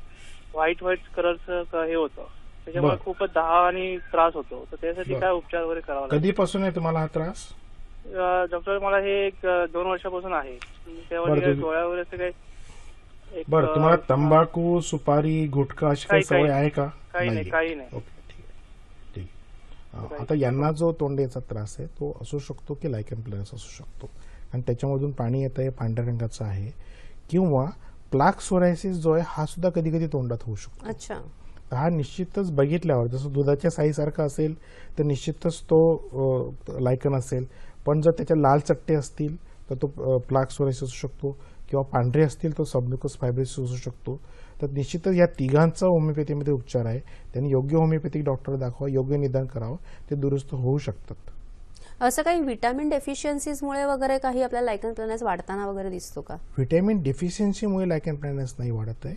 व्हाईट व्हाईट कलरचं हे होतं त्याच्यामुळे खूपच दहा आणि त्रास होतो तर त्यासाठी काय उपचार वगैरे करावा कधीपासून आहे तुम्हाला हा त्रास डॉक्टर मला हे एक दोन वर्षापासून आहे त्या डोळ्या वगैरे असं काही बरं तुम्हाला तंबाखू सुपारी गुटखा अशी काही सवय आहे का काही नाही काही नाही आता यांना जो तोंडेचा त्रास आहे तो असू शकतो की लायकन प्लेनस असू शकतो आणि त्याच्यामधून पाणी येतं हे पांढऱ्या रंगाचं आहे किंवा प्लाक सोरायसिस जो आहे हा सुद्धा कधी कधी तोंडात होऊ शकतो अच्छा हा निश्चितच बघितल्यावर जसं दुधाच्या साईसारखा असेल तर निश्चितच तो लायकन असेल पण जर त्याच्या लाल चट्टे असतील तर तो प्लाक सोरायसिस असू शकतो किंवा पांढरे असतील तर सबल्युकस फायब्रिस असू शकतो तर निश्चितच या तिघांचा होमिओपॅथीमध्ये उपचार आहे त्यांनी योग्य होमिओपॅथिक डॉक्टर दाखवा योग्य निदान करावं ते दुरुस्त होऊ शकतात असं काही व्हिटॅमिन डेफिशियन्सीजमुळे वगैरे काही आपल्या लायकन प्लॅनस वाढताना वगैरे दिसतो का व्हिटॅमिन डेफिशियन्सीमुळे लायकन प्लॅनस नाही वाढत आहे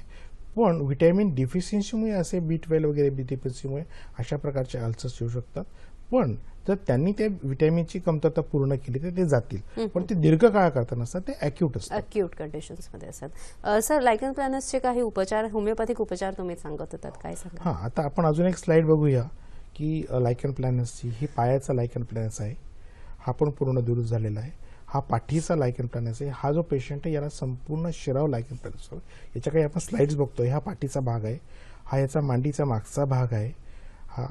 पण व्हिटॅमिन डेफिशियन्सीमुळे असे बी ट्वेल्व वगैरे बी डेफिशियन्सीमुळे अशा प्रकारचे अल्सर्स येऊ शकतात पण जर त्यांनी त्या व्हिटॅमिनची कमतरता पूर्ण केली तर ते जातील पण ते दीर्घकाळ करताना नसतात ते अक्यूट असतात अक्यूट मध्ये असतात सर लायकन प्लॅनसचे काही उपचार होमिओपॅथिक उपचार तुम्ही सांगत होतात काय सांगा हां आता आपण अजून एक स्लाइड बघूया की लायकन प्लॅनसची ही पायाचा लायकन प्लॅनस आहे हा पण पूर्ण दुरुस्त झालेला आहे हा पाठीचा लायकन प्लॅनस आहे हा जो पेशंट आहे याला संपूर्ण शिराव लायकन आहे याच्या काही आपण स्लाइड्स बघतोय हा पाठीचा भाग आहे हा याचा मांडीचा मागचा भाग आहे हा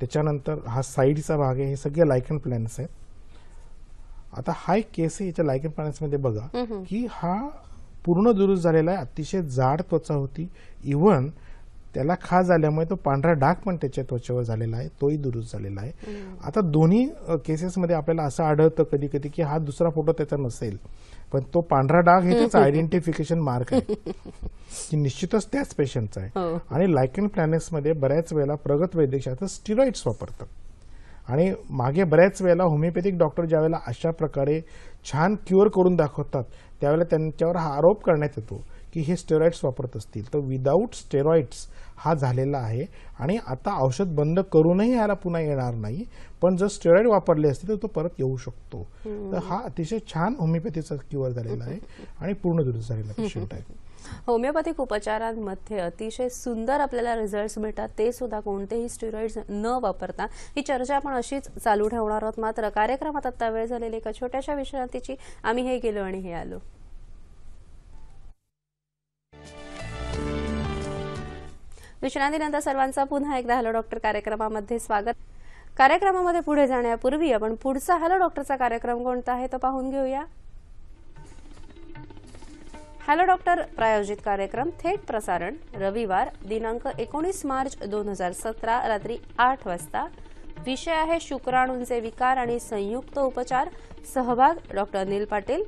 त्याच्यानंतर हा साईडचा भाग आहे हे सगळे लायकन प्लॅनस आहेत आता हा एक केस आहे याच्या लायकन मध्ये बघा की हा पूर्ण दुरुस्त झालेला आहे अतिशय जाड त्वचा होती इव्हन त्याला खा झाल्यामुळे तो पांढरा डाग पण त्याच्या त्वचेवर झालेला आहे तोही दुरुस्त झालेला आहे आता दोन्ही केसेसमध्ये आपल्याला असं आढळतं कधी कधी की हा दुसरा फोटो त्याचा नसेल पण तो पांढरा डाग हे त्याचा आयडेंटिफिकेशन मार्क आहे की निश्चितच त्याच पेशंटचा आहे हो. आणि लायकन मध्ये बऱ्याच वेळेला प्रगत वैद्यकशास्त्र स्टिरॉइड्स वापरतात आणि मागे बऱ्याच वेळेला होमिओपॅथिक डॉक्टर ज्यावेळेला अशा प्रकारे छान क्युअर करून दाखवतात त्यावेळेला त्यांच्यावर हा आरोप करण्यात येतो की हे स्टेरॉइड्स वापरत असतील तर विदाऊट स्टेरॉइड्स हा झालेला आहे आणि आता औषध बंद करूनही याला पुन्हा येणार नाही पण जर स्टेरॉइड वापरले असते तर तो परत येऊ शकतो तर हा अतिशय छान होमिओपॅथीचा क्युअर झालेला आहे आणि पूर्ण दुरुस्त झालेला पेशंट आहे होमिओपॅथिक उपचारांमध्ये अतिशय सुंदर आपल्याला रिझल्ट मिळतात ते सुद्धा कोणतेही स्टिरॉइड्स न वापरता ही चर्चा आपण अशीच चालू ठेवणार आहोत मात्र कार्यक्रमात आता वेळ झालेली एका छोट्याशा विश्रांतीची आम्ही हे गेलो आणि हे आलो विश्रांतीनंतर सर्वांचा पुन्हा एकदा हॅलो डॉक्टर कार्यक्रमामध्ये स्वागत कार्यक्रमामध्ये पुढे जाण्यापूर्वी आपण पुढचा हॅलो डॉक्टरचा कार्यक्रम कोणता आहे तो पाहून घेऊया हॅलो डॉक्टर प्रायोजित कार्यक्रम थेट प्रसारण रविवार दिनांक एकोणीस मार्च दोन हजार सतरा रात्री आठ वाजता विषय आहे शुक्राणूंचे विकार आणि संयुक्त उपचार सहभाग डॉक्टर अनिल पाटील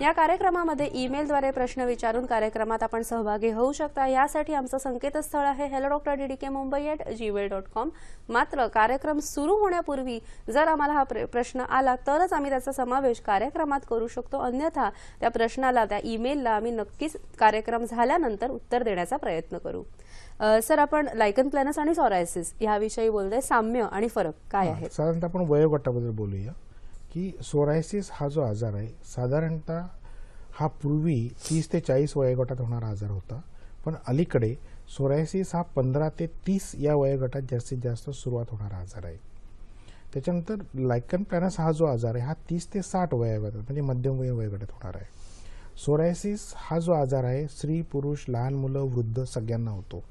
या कार्यक्रमामध्ये ईमेलद्वारे प्रश्न विचारून कार्यक्रमात आपण सहभागी होऊ शकता यासाठी आमचं संकेतस्थळ आहे hello doctor DDK Mumbai at Gmail dot com मात्र कार्यक्रम सुरू होण्यापूर्वी जर आम्हाला हा प्रश्न आला तरच आम्ही त्याचा समावेश कार्यक्रमात करू शकतो अन्यथा त्या प्रश्नाला त्या ईमेलला आम्ही नक्कीच कार्यक्रम झाल्यानंतर उत्तर देण्याचा प्रयत्न करू सर आपण लायकन प्लॅनस आणि सॉरायसिस याविषयी बोलतोय साम्य आणि फरक काय आहे साधारणतः आपण वयोगटाबद्दल बोलूया की सोरायसिस हा जो आजार आहे साधारणतः हा पूर्वी तीस ते चाळीस वयोगटात होणारा आजार होता पण अलीकडे सोरायसिस हा पंधरा ते तीस या वयोगटात जास्तीत जास्त सुरुवात होणारा आजार आहे त्याच्यानंतर लायकन पॅनस हा जो आजार आहे हा तीस ते साठ वयोगटात म्हणजे मध्यम वय वयोगटात होणार आहे सोरायसिस हा जो आजार आहे स्त्री पुरुष लहान मुलं वृद्ध सगळ्यांना होतो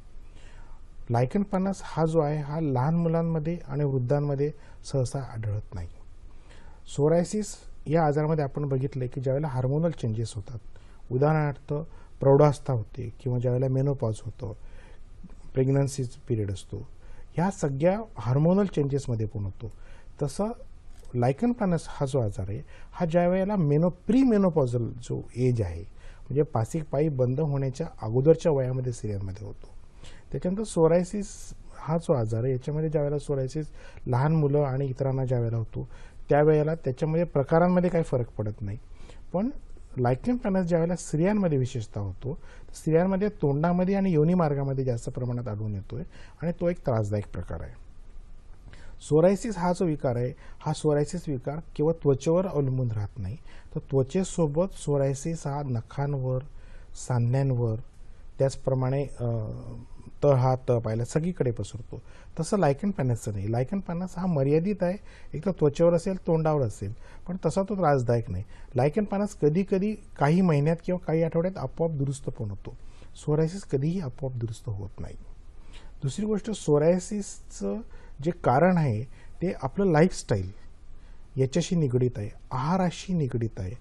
लायकन पॅनस हा जो आहे हा लहान मुलांमध्ये आणि वृद्धांमध्ये सहसा आढळत नाही सोरायसिस या आजारामध्ये आपण बघितलं की ज्यावेळेला हार्मोनल चेंजेस होतात उदाहरणार्थ प्रौढास्था होते किंवा ज्यावेळेला मेनोपॉज होतं प्रेग्नन्सी पिरियड असतो ह्या सगळ्या हार्मोनल चेंजेसमध्ये पण होतो तसं लायकन प्लॅनस हा जो आजार आहे हा ज्या वेळेला मेनो प्री मेनोपॉझल जो एज आहे म्हणजे पासिक पायी बंद होण्याच्या अगोदरच्या वयामध्ये स्त्रियांमध्ये होतो त्याच्यानंतर सोरायसिस हा जो आजार आहे याच्यामध्ये ज्या वेळेला सोरायसिस लहान मुलं आणि इतरांना ज्या वेळेला होतो त्यावेळेला त्याच्यामध्ये प्रकारांमध्ये काही फरक पडत नाही पण लायक्लिन पॅनस वेळेला स्त्रियांमध्ये विशेषता होतो स्त्रियांमध्ये तोंडामध्ये आणि योनी मार्गामध्ये जास्त प्रमाणात आढळून येतो आहे आणि तो एक त्रासदायक प्रकार आहे सोरायसिस हा जो विकार आहे हा सोरायसिस विकार केवळ त्वचेवर अवलंबून राहत नाही तर त्वचेसोबत सोरायसिस हा नखांवर सांध्यांवर त्याचप्रमाणे त हा त पाहिला सगळीकडे पसरतो तसं लायकन पॅनसचं नाही लायकन पॅनस हा मर्यादित आहे एक तर त्वचेवर असेल तोंडावर असेल पण तसा तो त्रासदायक नाही लायकन पॅनस कधी कधी काही महिन्यात किंवा काही आठवड्यात आपोआप दुरुस्त पण होतो सोरायसिस कधीही आपोआप दुरुस्त होत नाही दुसरी गोष्ट सोरायसिसचं जे कारण आहे ते आपलं लाईफस्टाईल याच्याशी निगडीत आहे आहाराशी निगडीत आहे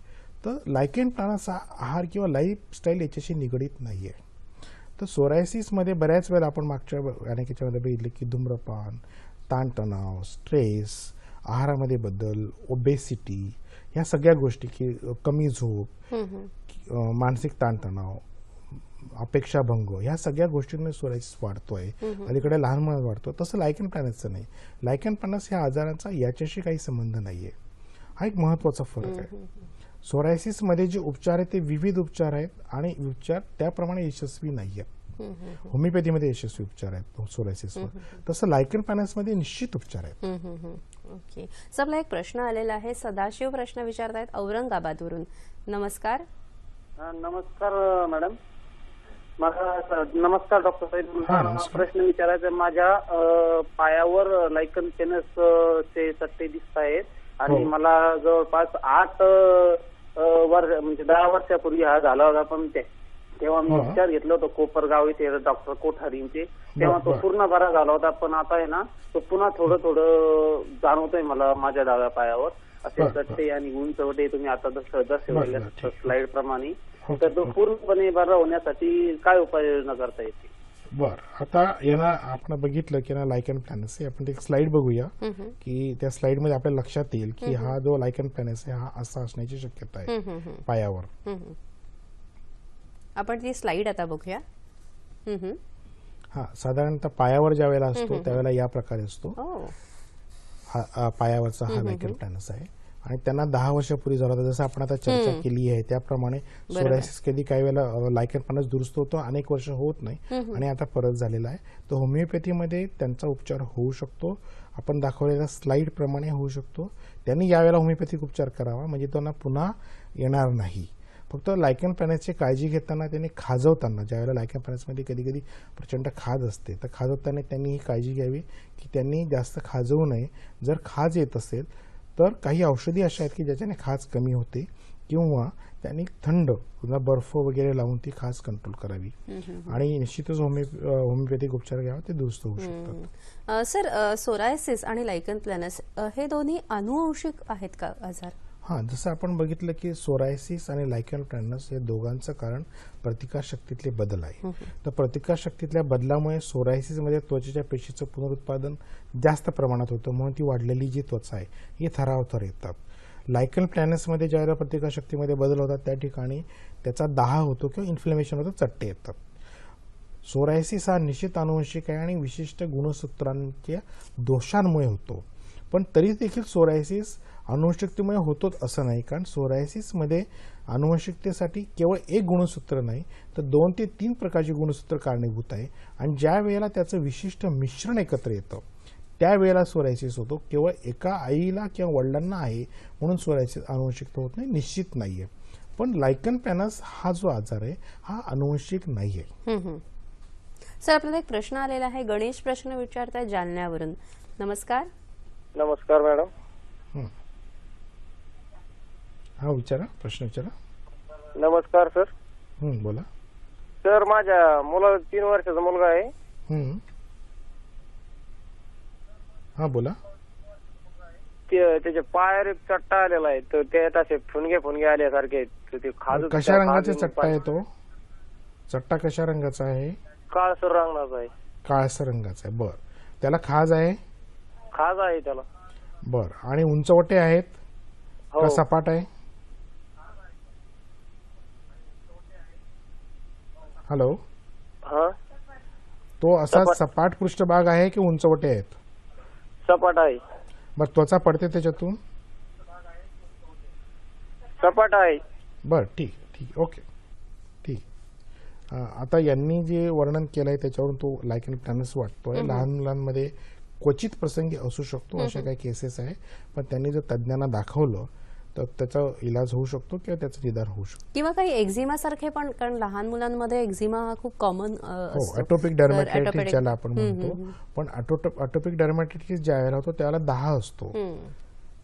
तर लायकेन हा आहार किंवा लाईफस्टाईल याच्याशी निगडीत नाही आहे तर सोरायसिसमध्ये बऱ्याच वेळा आपण मागच्या याच्यामध्ये बघितले की धूम्रपान ताणतणाव स्ट्रेस आहारामध्ये बदल ओबेसिटी ह्या सगळ्या गोष्टी की कमी झोप मानसिक ताणतणाव अपेक्षाभंग ह्या सगळ्या गोष्टींमध्ये सोरायसिस वाढतोय अलीकडे लहान मुलांना वाढतो तसं लायकन पॅनसचं नाही लायकन पॅनस ह्या आजारांचा याच्याशी काही संबंध नाही आहे हा एक महत्त्वाचा फरक आहे सोरायसिसमध्ये जे उपचार आहेत ते विविध उपचार आहेत आणि उपचार त्याप्रमाणे यशस्वी नाही आहेत होमिओपॅथीमध्ये यशस्वी उपचार आहेत सोरायसिसवर तसं लायकन मध्ये निश्चित उपचार आहेत ओके सबला एक प्रश्न आलेला आहे सदाशिव प्रश्न विचारतायत औरंगाबादवरून नमस्कार नमस्कार मॅडम माझा नमस्कार डॉक्टर साहेब प्रश्न विचारायचा माझ्या पायावर लायकन पेनस चे सट्टे दिसत आहेत आणि हो. मला जवळपास आठ वर्ष म्हणजे दहा वर्षापूर्वी हा झाला होता पण तेव्हा मी उपचार घेतला होता कोपरगाव इथे डॉक्टर कोठारींचे तेव्हा तो पूर्ण बरा झाला होता पण आता आहे ना तो पुन्हा थोडं थोडं जाणवतोय मला माझ्या डाव्या पायावर असे चट्टे आणि उंचवटे तुम्ही आता जसं दर्शवले स्लाइड प्रमाणे तर तो पूर्णपणे बरा होण्यासाठी काय उपाययोजना करता येते बर आता यांना आपण बघितलं की ना अँड प्लॅनस आपण एक स्लाइड बघूया की त्या मध्ये आपल्या लक्षात येईल की हा जो अँड प्लॅनस आहे हा असा असण्याची शक्यता आहे पायावर आपण ती स्लाइड आता बघूया हा साधारणतः पायावर ज्या वेळेला असतो त्यावेळेला या प्रकारे असतो हो. पायावरचा हा अँड प्लॅनस आहे आणि त्यांना दहा वर्षापूर्वी झाला होता जसं आपण आता चर्चा केली आहे त्याप्रमाणे सोरायसिस कधी काही वेळेला लायकेनपणाच दुरुस्त होतो अनेक वर्ष होत नाही आणि आता परत झालेला आहे तर होमिओपॅथीमध्ये त्यांचा उपचार होऊ शकतो आपण दाखवलेल्या प्रमाणे होऊ शकतो त्यांनी यावेळेला होमिओपॅथिक उपचार करावा म्हणजे त्यांना पुन्हा येणार नाही फक्त लायकन पॅनेसची काळजी घेताना त्यांनी खाजवताना ज्यावेळेला लायकन पॅनेसमध्ये कधी कधी प्रचंड खाज असते तर खाजवताना त्यांनी ही काळजी घ्यावी की त्यांनी जास्त खाजवू नये जर खाज येत असेल तर काही औषधी अशा आहेत की ज्याच्याने खाज कमी होते किंवा त्यांनी थंड पुन्हा बर्फ वगैरे लावून ती खास कंट्रोल करावी आणि निश्चितच होमिओपॅथिक उपचार घ्यावा ते दुरुस्त होऊ शकतात सर सोरायसिस आणि लायकन प्लॅनस हे दोन्ही अनुवंशिक आहेत का आजार हां जसं आपण बघितलं की सोरायसिस आणि लायकल प्लॅनस या दोघांचं कारण प्रतिकारशक्तीतले बदल आहे तर प्रतिकारशक्तीतल्या बदलामुळे सोरायसिसमध्ये त्वचेच्या पेशीचं पुनरुत्पादन जास्त प्रमाणात होतं म्हणून ती वाढलेली जी त्वचा आहे ही थरावथर येतात लायकल प्लॅनसमध्ये ज्या वेळेला प्रतिकारशक्तीमध्ये बदल होतात त्या ठिकाणी त्याचा दाह होतो किंवा इन्फ्लेमेशन होतं चट्टे येतात सोरायसिस हा निश्चित अनुवंशिक आहे आणि विशिष्ट गुणसूत्रांच्या दोषांमुळे होतो पण तरी देखील सोरायसिस अनुवंशिकतेमुळे होतोच असं नाही कारण सोरायसिसमध्ये अनुवंशिकतेसाठी केवळ एक गुणसूत्र नाही तर दोन ते तीन प्रकारची गुणसूत्र कारणीभूत आहे आणि ज्या वेळेला त्याचं विशिष्ट मिश्रण एकत्र येतं त्यावेळेला सोरायसिस होतो केवळ एका आईला किंवा वडिलांना आहे म्हणून सोरायसिस अनुवंशिकता होत नाही निश्चित नाही आहे पण लायकन पॅनस हा जो आजार आहे हा अनुवंशिक नाही आहे सर आपल्याला एक प्रश्न आलेला आहे गणेश प्रश्न विचारताय जालन्यावरून नमस्कार नमस्कार मॅडम हा विचारा प्रश्न विचारा नमस्कार सर बोला सर माझ्या मुलाला तीन वर्षाचा मुलगा आहे हा बोला ते- त्याच्या पायावर एक चट्टा आलेला आहे तर त्यात असे फुनगे फुनगे आल्यासारखे कशा रंगाचा चट्टा आहे तो चट्टा कशा रंगाचा आहे काळसर रंगणाचा आहे काळसर रंगाचा आहे बर त्याला खाज आहे खाज आहे त्याला बर आणि उंचवटे आहेत हो. सपाट आहे हॅलो तो असा सपाट पृष्ठभाग आहे की उंचवटे आहेत सपाट आहे बर त्वचा पडते त्याच्यातून सपाट आहे बर ठीक ठीक ओके ठीक आता यांनी जे वर्णन आहे त्याच्यावरून तो लाईक अँड प्लॅनस वाटतोय लहान मुलांमध्ये क्वचित प्रसंगी असू शकतो अशा काही केसेस आहे पण त्यांनी जर तज्ज्ञांना दाखवलं तर त्याचा इलाज होऊ शकतो किंवा त्याचं निदान होऊ शकतो किंवा काही एक्झिमा सारखे पण कारण लहान मुलांमध्ये एक्झिमा हा खूप कॉमन ऑटोपिक डर्मॅटायटिस ज्याला आपण म्हणतो पण ऑटोपिक डर्मॅटायटिस ज्या वेळेला होतो त्याला दहा असतो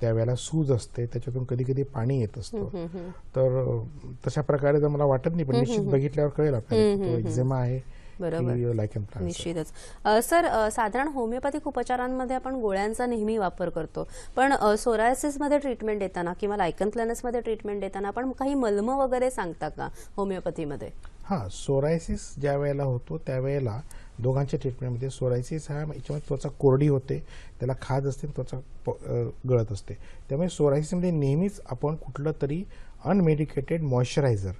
त्यावेळेला सूज असते त्याच्यातून कधी कधी पाणी येत असतं तर तशा प्रकारे जर मला वाटत नाही पण निश्चित बघितल्यावर कळेल आपल्याला एक्झिमा आहे बरोबर निश्चितच सर साधारण होमिओपॅथिक उपचारांमध्ये आपण गोळ्यांचा नेहमी वापर करतो पण सोरायसिसमध्ये ट्रीटमेंट देताना किंवा लायकन मध्ये ट्रीटमेंट देताना आपण काही मलम वगैरे सांगता का होमिओपॅथीमध्ये हां सोरायसिस ज्या वेळेला होतो त्यावेळेला दोघांच्या ट्रीटमेंटमध्ये सोरायसिस हा याच्यामध्ये त्वचा कोरडी होते त्याला खाज असते त्वचा गळत असते त्यामुळे सोरायसिसमध्ये नेहमीच आपण कुठलं तरी अनमेडिकेटेड मॉइश्चरायझर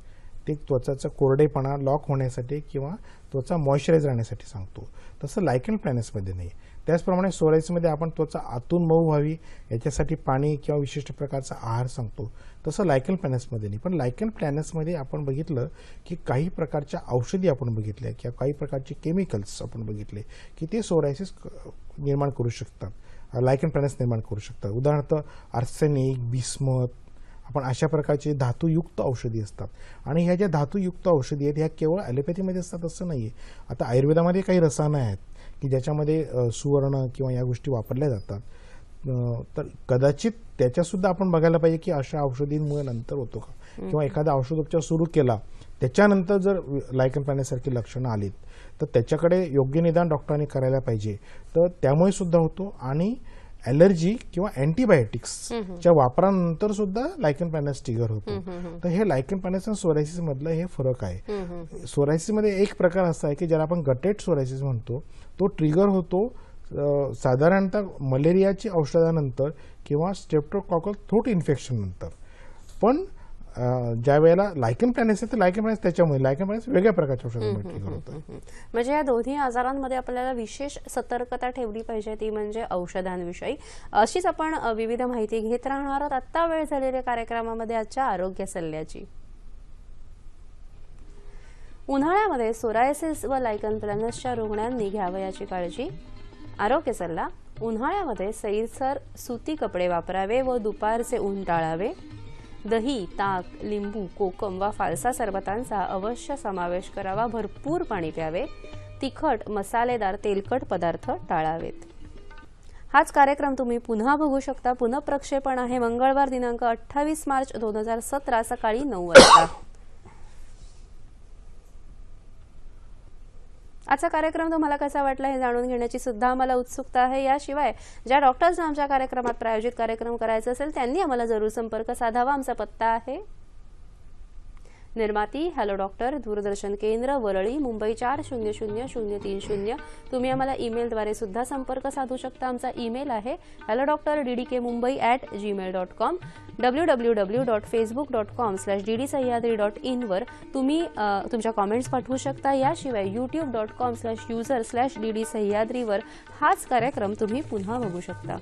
ते त्वचाचा कोरडेपणा लॉक होण्यासाठी किंवा त्वचा मॉइश्चराईज राहण्यासाठी सांगतो तसं लायकन प्लॅनेसमध्ये नाही त्याचप्रमाणे सोरायसमध्ये आपण त्वचा आतून मऊ व्हावी याच्यासाठी पाणी किंवा विशिष्ट प्रकारचा आहार सांगतो तसं लायकन प्लॅनेसमध्ये नाही पण लायकन प्लॅनेसमध्ये आपण बघितलं की काही प्रकारच्या औषधी आपण बघितल्या किंवा काही प्रकारचे केमिकल्स आपण बघितले की ते सोरायसिस निर्माण करू शकतात लायकन प्लॅनेस निर्माण करू शकतात उदाहरणार्थ आर्सेनिक बिस्मत आपण अशा प्रकारचे धातूयुक्त औषधी असतात आणि ह्या ज्या धातूयुक्त औषधी आहेत ह्या केवळ ॲलोपॅथीमध्ये असतात असं नाही आहे आता आयुर्वेदामध्ये काही रसायनं आहेत की ज्याच्यामध्ये सुवर्ण किंवा या गोष्टी वापरल्या जातात तर कदाचित त्याच्यासुद्धा आपण बघायला पाहिजे की अशा औषधींमुळे नंतर होतो का किंवा एखादा औषधोपचार सुरू केला त्याच्यानंतर जर लायकन पाण्यासारखी लक्षणं आलीत तर त्याच्याकडे योग्य निदान डॉक्टरांनी करायला पाहिजे तर त्यामुळे सुद्धा होतो आणि ॲलर्जी किंवा अँटीबायोटिक्सच्या वापरानंतर सुद्धा लायकन पॅनस टिगर होतो तर हे लायकन पॅनस आणि सोरायसिस मधलं हे फरक आहे सोरायसिसमध्ये एक प्रकार असा आहे की ज्याला आपण गटेट सोरायसिस म्हणतो तो ट्रिगर होतो साधारणतः मलेरियाची औषधानंतर किंवा स्टेप्टोकॉकल थ्रोट इन्फेक्शन नंतर पण ज्या वेळेला लायकन प्लॅन असते लायकन प्लॅन त्याच्यामुळे लायकन प्लॅन वेगळ्या प्रकारच्या औषधांवर म्हणजे या दोन्ही आजारांमध्ये आपल्याला विशेष सतर्कता ठेवली पाहिजे ती म्हणजे औषधांविषयी अशीच आपण विविध माहिती घेत राहणार आहोत आता वेळ झालेल्या कार्यक्रमामध्ये आजच्या आरोग्य सल्ल्याची उन्हाळ्यामध्ये सोरायसिस व लायकन प्लॅनसच्या रुग्णांनी घ्यावयाची काळजी आरोग्य सल्ला उन्हाळ्यामध्ये सैलसर सुती कपडे वापरावे व दुपारचे ऊन टाळावे दही ताक लिंबू कोकम वा फालसा सरबतांचा अवश्य समावेश करावा भरपूर पाणी प्यावे तिखट मसालेदार तेलकट पदार्थ टाळावेत हाच कार्यक्रम तुम्ही पुन्हा बघू शकता पुनः प्रक्षेपण आहे मंगळवार दिनांक अठ्ठावीस मार्च दोन हजार सतरा सकाळी नऊ वाजता आजचा कार्यक्रम तुम्हाला कसा वाटला हे जाणून घेण्याची सुद्धा आम्हाला उत्सुकता आहे याशिवाय ज्या डॉक्टर्सना आमच्या कार्यक्रमात प्रायोजित कार्यक्रम करायचा असेल त्यांनी आम्हाला जरूर संपर्क साधावा आमचा पत्ता आहे निर्माती हॅलो डॉक्टर दूरदर्शन केंद्र वरळी मुंबई चार शून्य शून्य शून्य तीन शून्य तुम्ही आम्हाला ईमेलद्वारे सुद्धा संपर्क साधू शकता आमचा ईमेल आहे hello doctor D D K Mumbai at Gmail dot com W W W dot Facebook dot com slash D D Sahyadri dot इनवर तुम्ही तुमच्या कॉमेंट्स पाठवू शकता याशिवाय YouTube dot com slash user slash D D सह्याद्रीवर हाच कार्यक्रम तुम्ही पुन्हा बघू शकता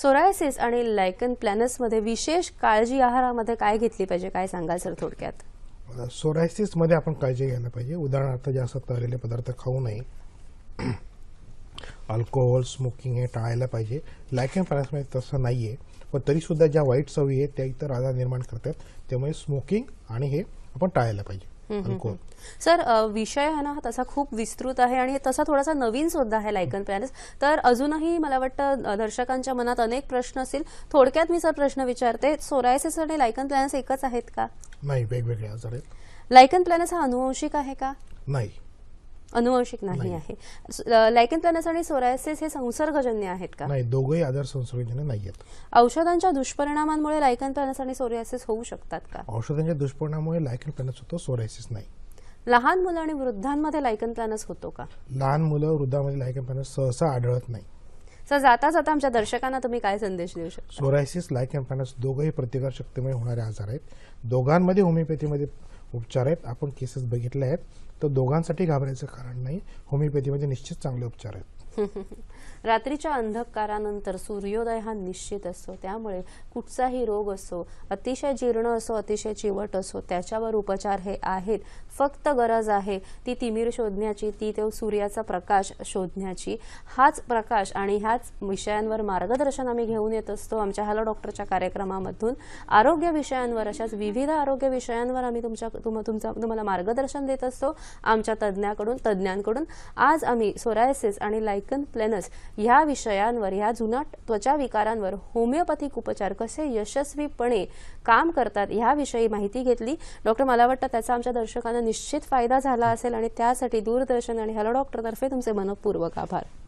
सोरायसिस आणि लायकन प्लॅनसमध्ये विशेष काळजी आहारामध्ये काय घेतली पाहिजे काय सांगाल सर थोडक्यात सोरायसिसमध्ये आपण काळजी घ्यायला पाहिजे उदाहरणार्थ जास्त तळलेले पदार्थ खाऊ नये अल्कोहोल स्मोकिंग हे टाळायला पाहिजे लायकन प्लॅनसमध्ये तसं नाही आहे पण तरीसुद्धा ज्या वाईट सवयी आहेत त्या इतर आजार निर्माण करतात त्यामुळे स्मोकिंग आणि हे आपण टाळायला पाहिजे सर विषय हा ना तसा खूप विस्तृत आहे आणि तसा थोडासा नवीन सुद्धा आहे लायकन पॅलेस तर अजूनही मला वाटतं दर्शकांच्या मनात अनेक प्रश्न असतील थोडक्यात मी सर प्रश्न विचारते सोरायसेस आणि लायकन प्लॅनर्स एकच आहेत का नाही वेगवेगळे लायकन प्लॅनस हा अनुवंशिक आहे का नाही अनुवंशिक नाही आहे लायकेनप्लॅनस आणि सोरायसिस हे संसर्गजन्य आहेत का नाही दोघेही आजार संसर्गजन्य नाही आहेत औषधांच्या दुष्परिणामांमुळे लायकेनप्लॅनस आणि सोरायसिस होऊ शकतात का औषधांच्या दुष्परिणामामुळे लायकेनप्लॅनस होतो सोरायसिस नाही लहान मुलं आणि वृद्धांमध्ये लायकन प्लॅनस होतो का लहान मुलं वृद्धांमध्ये लायकन प्लॅनस सहसा आढळत नाही सर जाता जाता आमच्या दर्शकांना तुम्ही काय संदेश देऊ शकता सोरायसिस लायकन प्लॅनस दोघंही प्रतिकार शक्तीमुळे होणारे आजार आहेत दोघांमध्ये होमिओपॅथीमध्ये उपचार आहेत आपण केसेस बघितले आहेत तर दोघांसाठी घाबरायचं कारण नाही होमिओपॅथीमध्ये निश्चित चांगले उपचार आहेत रात्रीच्या अंधकारानंतर सूर्योदय हा निश्चित असतो त्यामुळे कुठचाही रोग असो अतिशय जीर्ण असो अतिशय चिवट असो त्याच्यावर उपचार हे आहेत फक्त गरज आहे ती तिमीर शोधण्याची ती तो सूर्याचा प्रकाश शोधण्याची हाच प्रकाश आणि ह्याच विषयांवर मार्गदर्शन आम्ही घेऊन येत असतो आमच्या हॅलो डॉक्टरच्या कार्यक्रमामधून आरोग्य विषयांवर अशाच विविध आरोग्य विषयांवर आम्ही तुमच्या तुम तुम्हाला मार्गदर्शन देत असतो आमच्या तज्ज्ञाकडून तज्ज्ञांकडून आज आम्ही सोरायसिस आणि लाय प्लेनस या विषयांवर या जुना त्वचा विकारांवर होमिओपॅथिक उपचार कसे यशस्वीपणे काम करतात याविषयी माहिती घेतली डॉक्टर मला वाटतं त्याचा आमच्या दर्शकांना निश्चित फायदा झाला असेल आणि त्यासाठी दूरदर्शन आणि हॅलो डॉक्टरतर्फे तुमचे मनपूर्वक आभार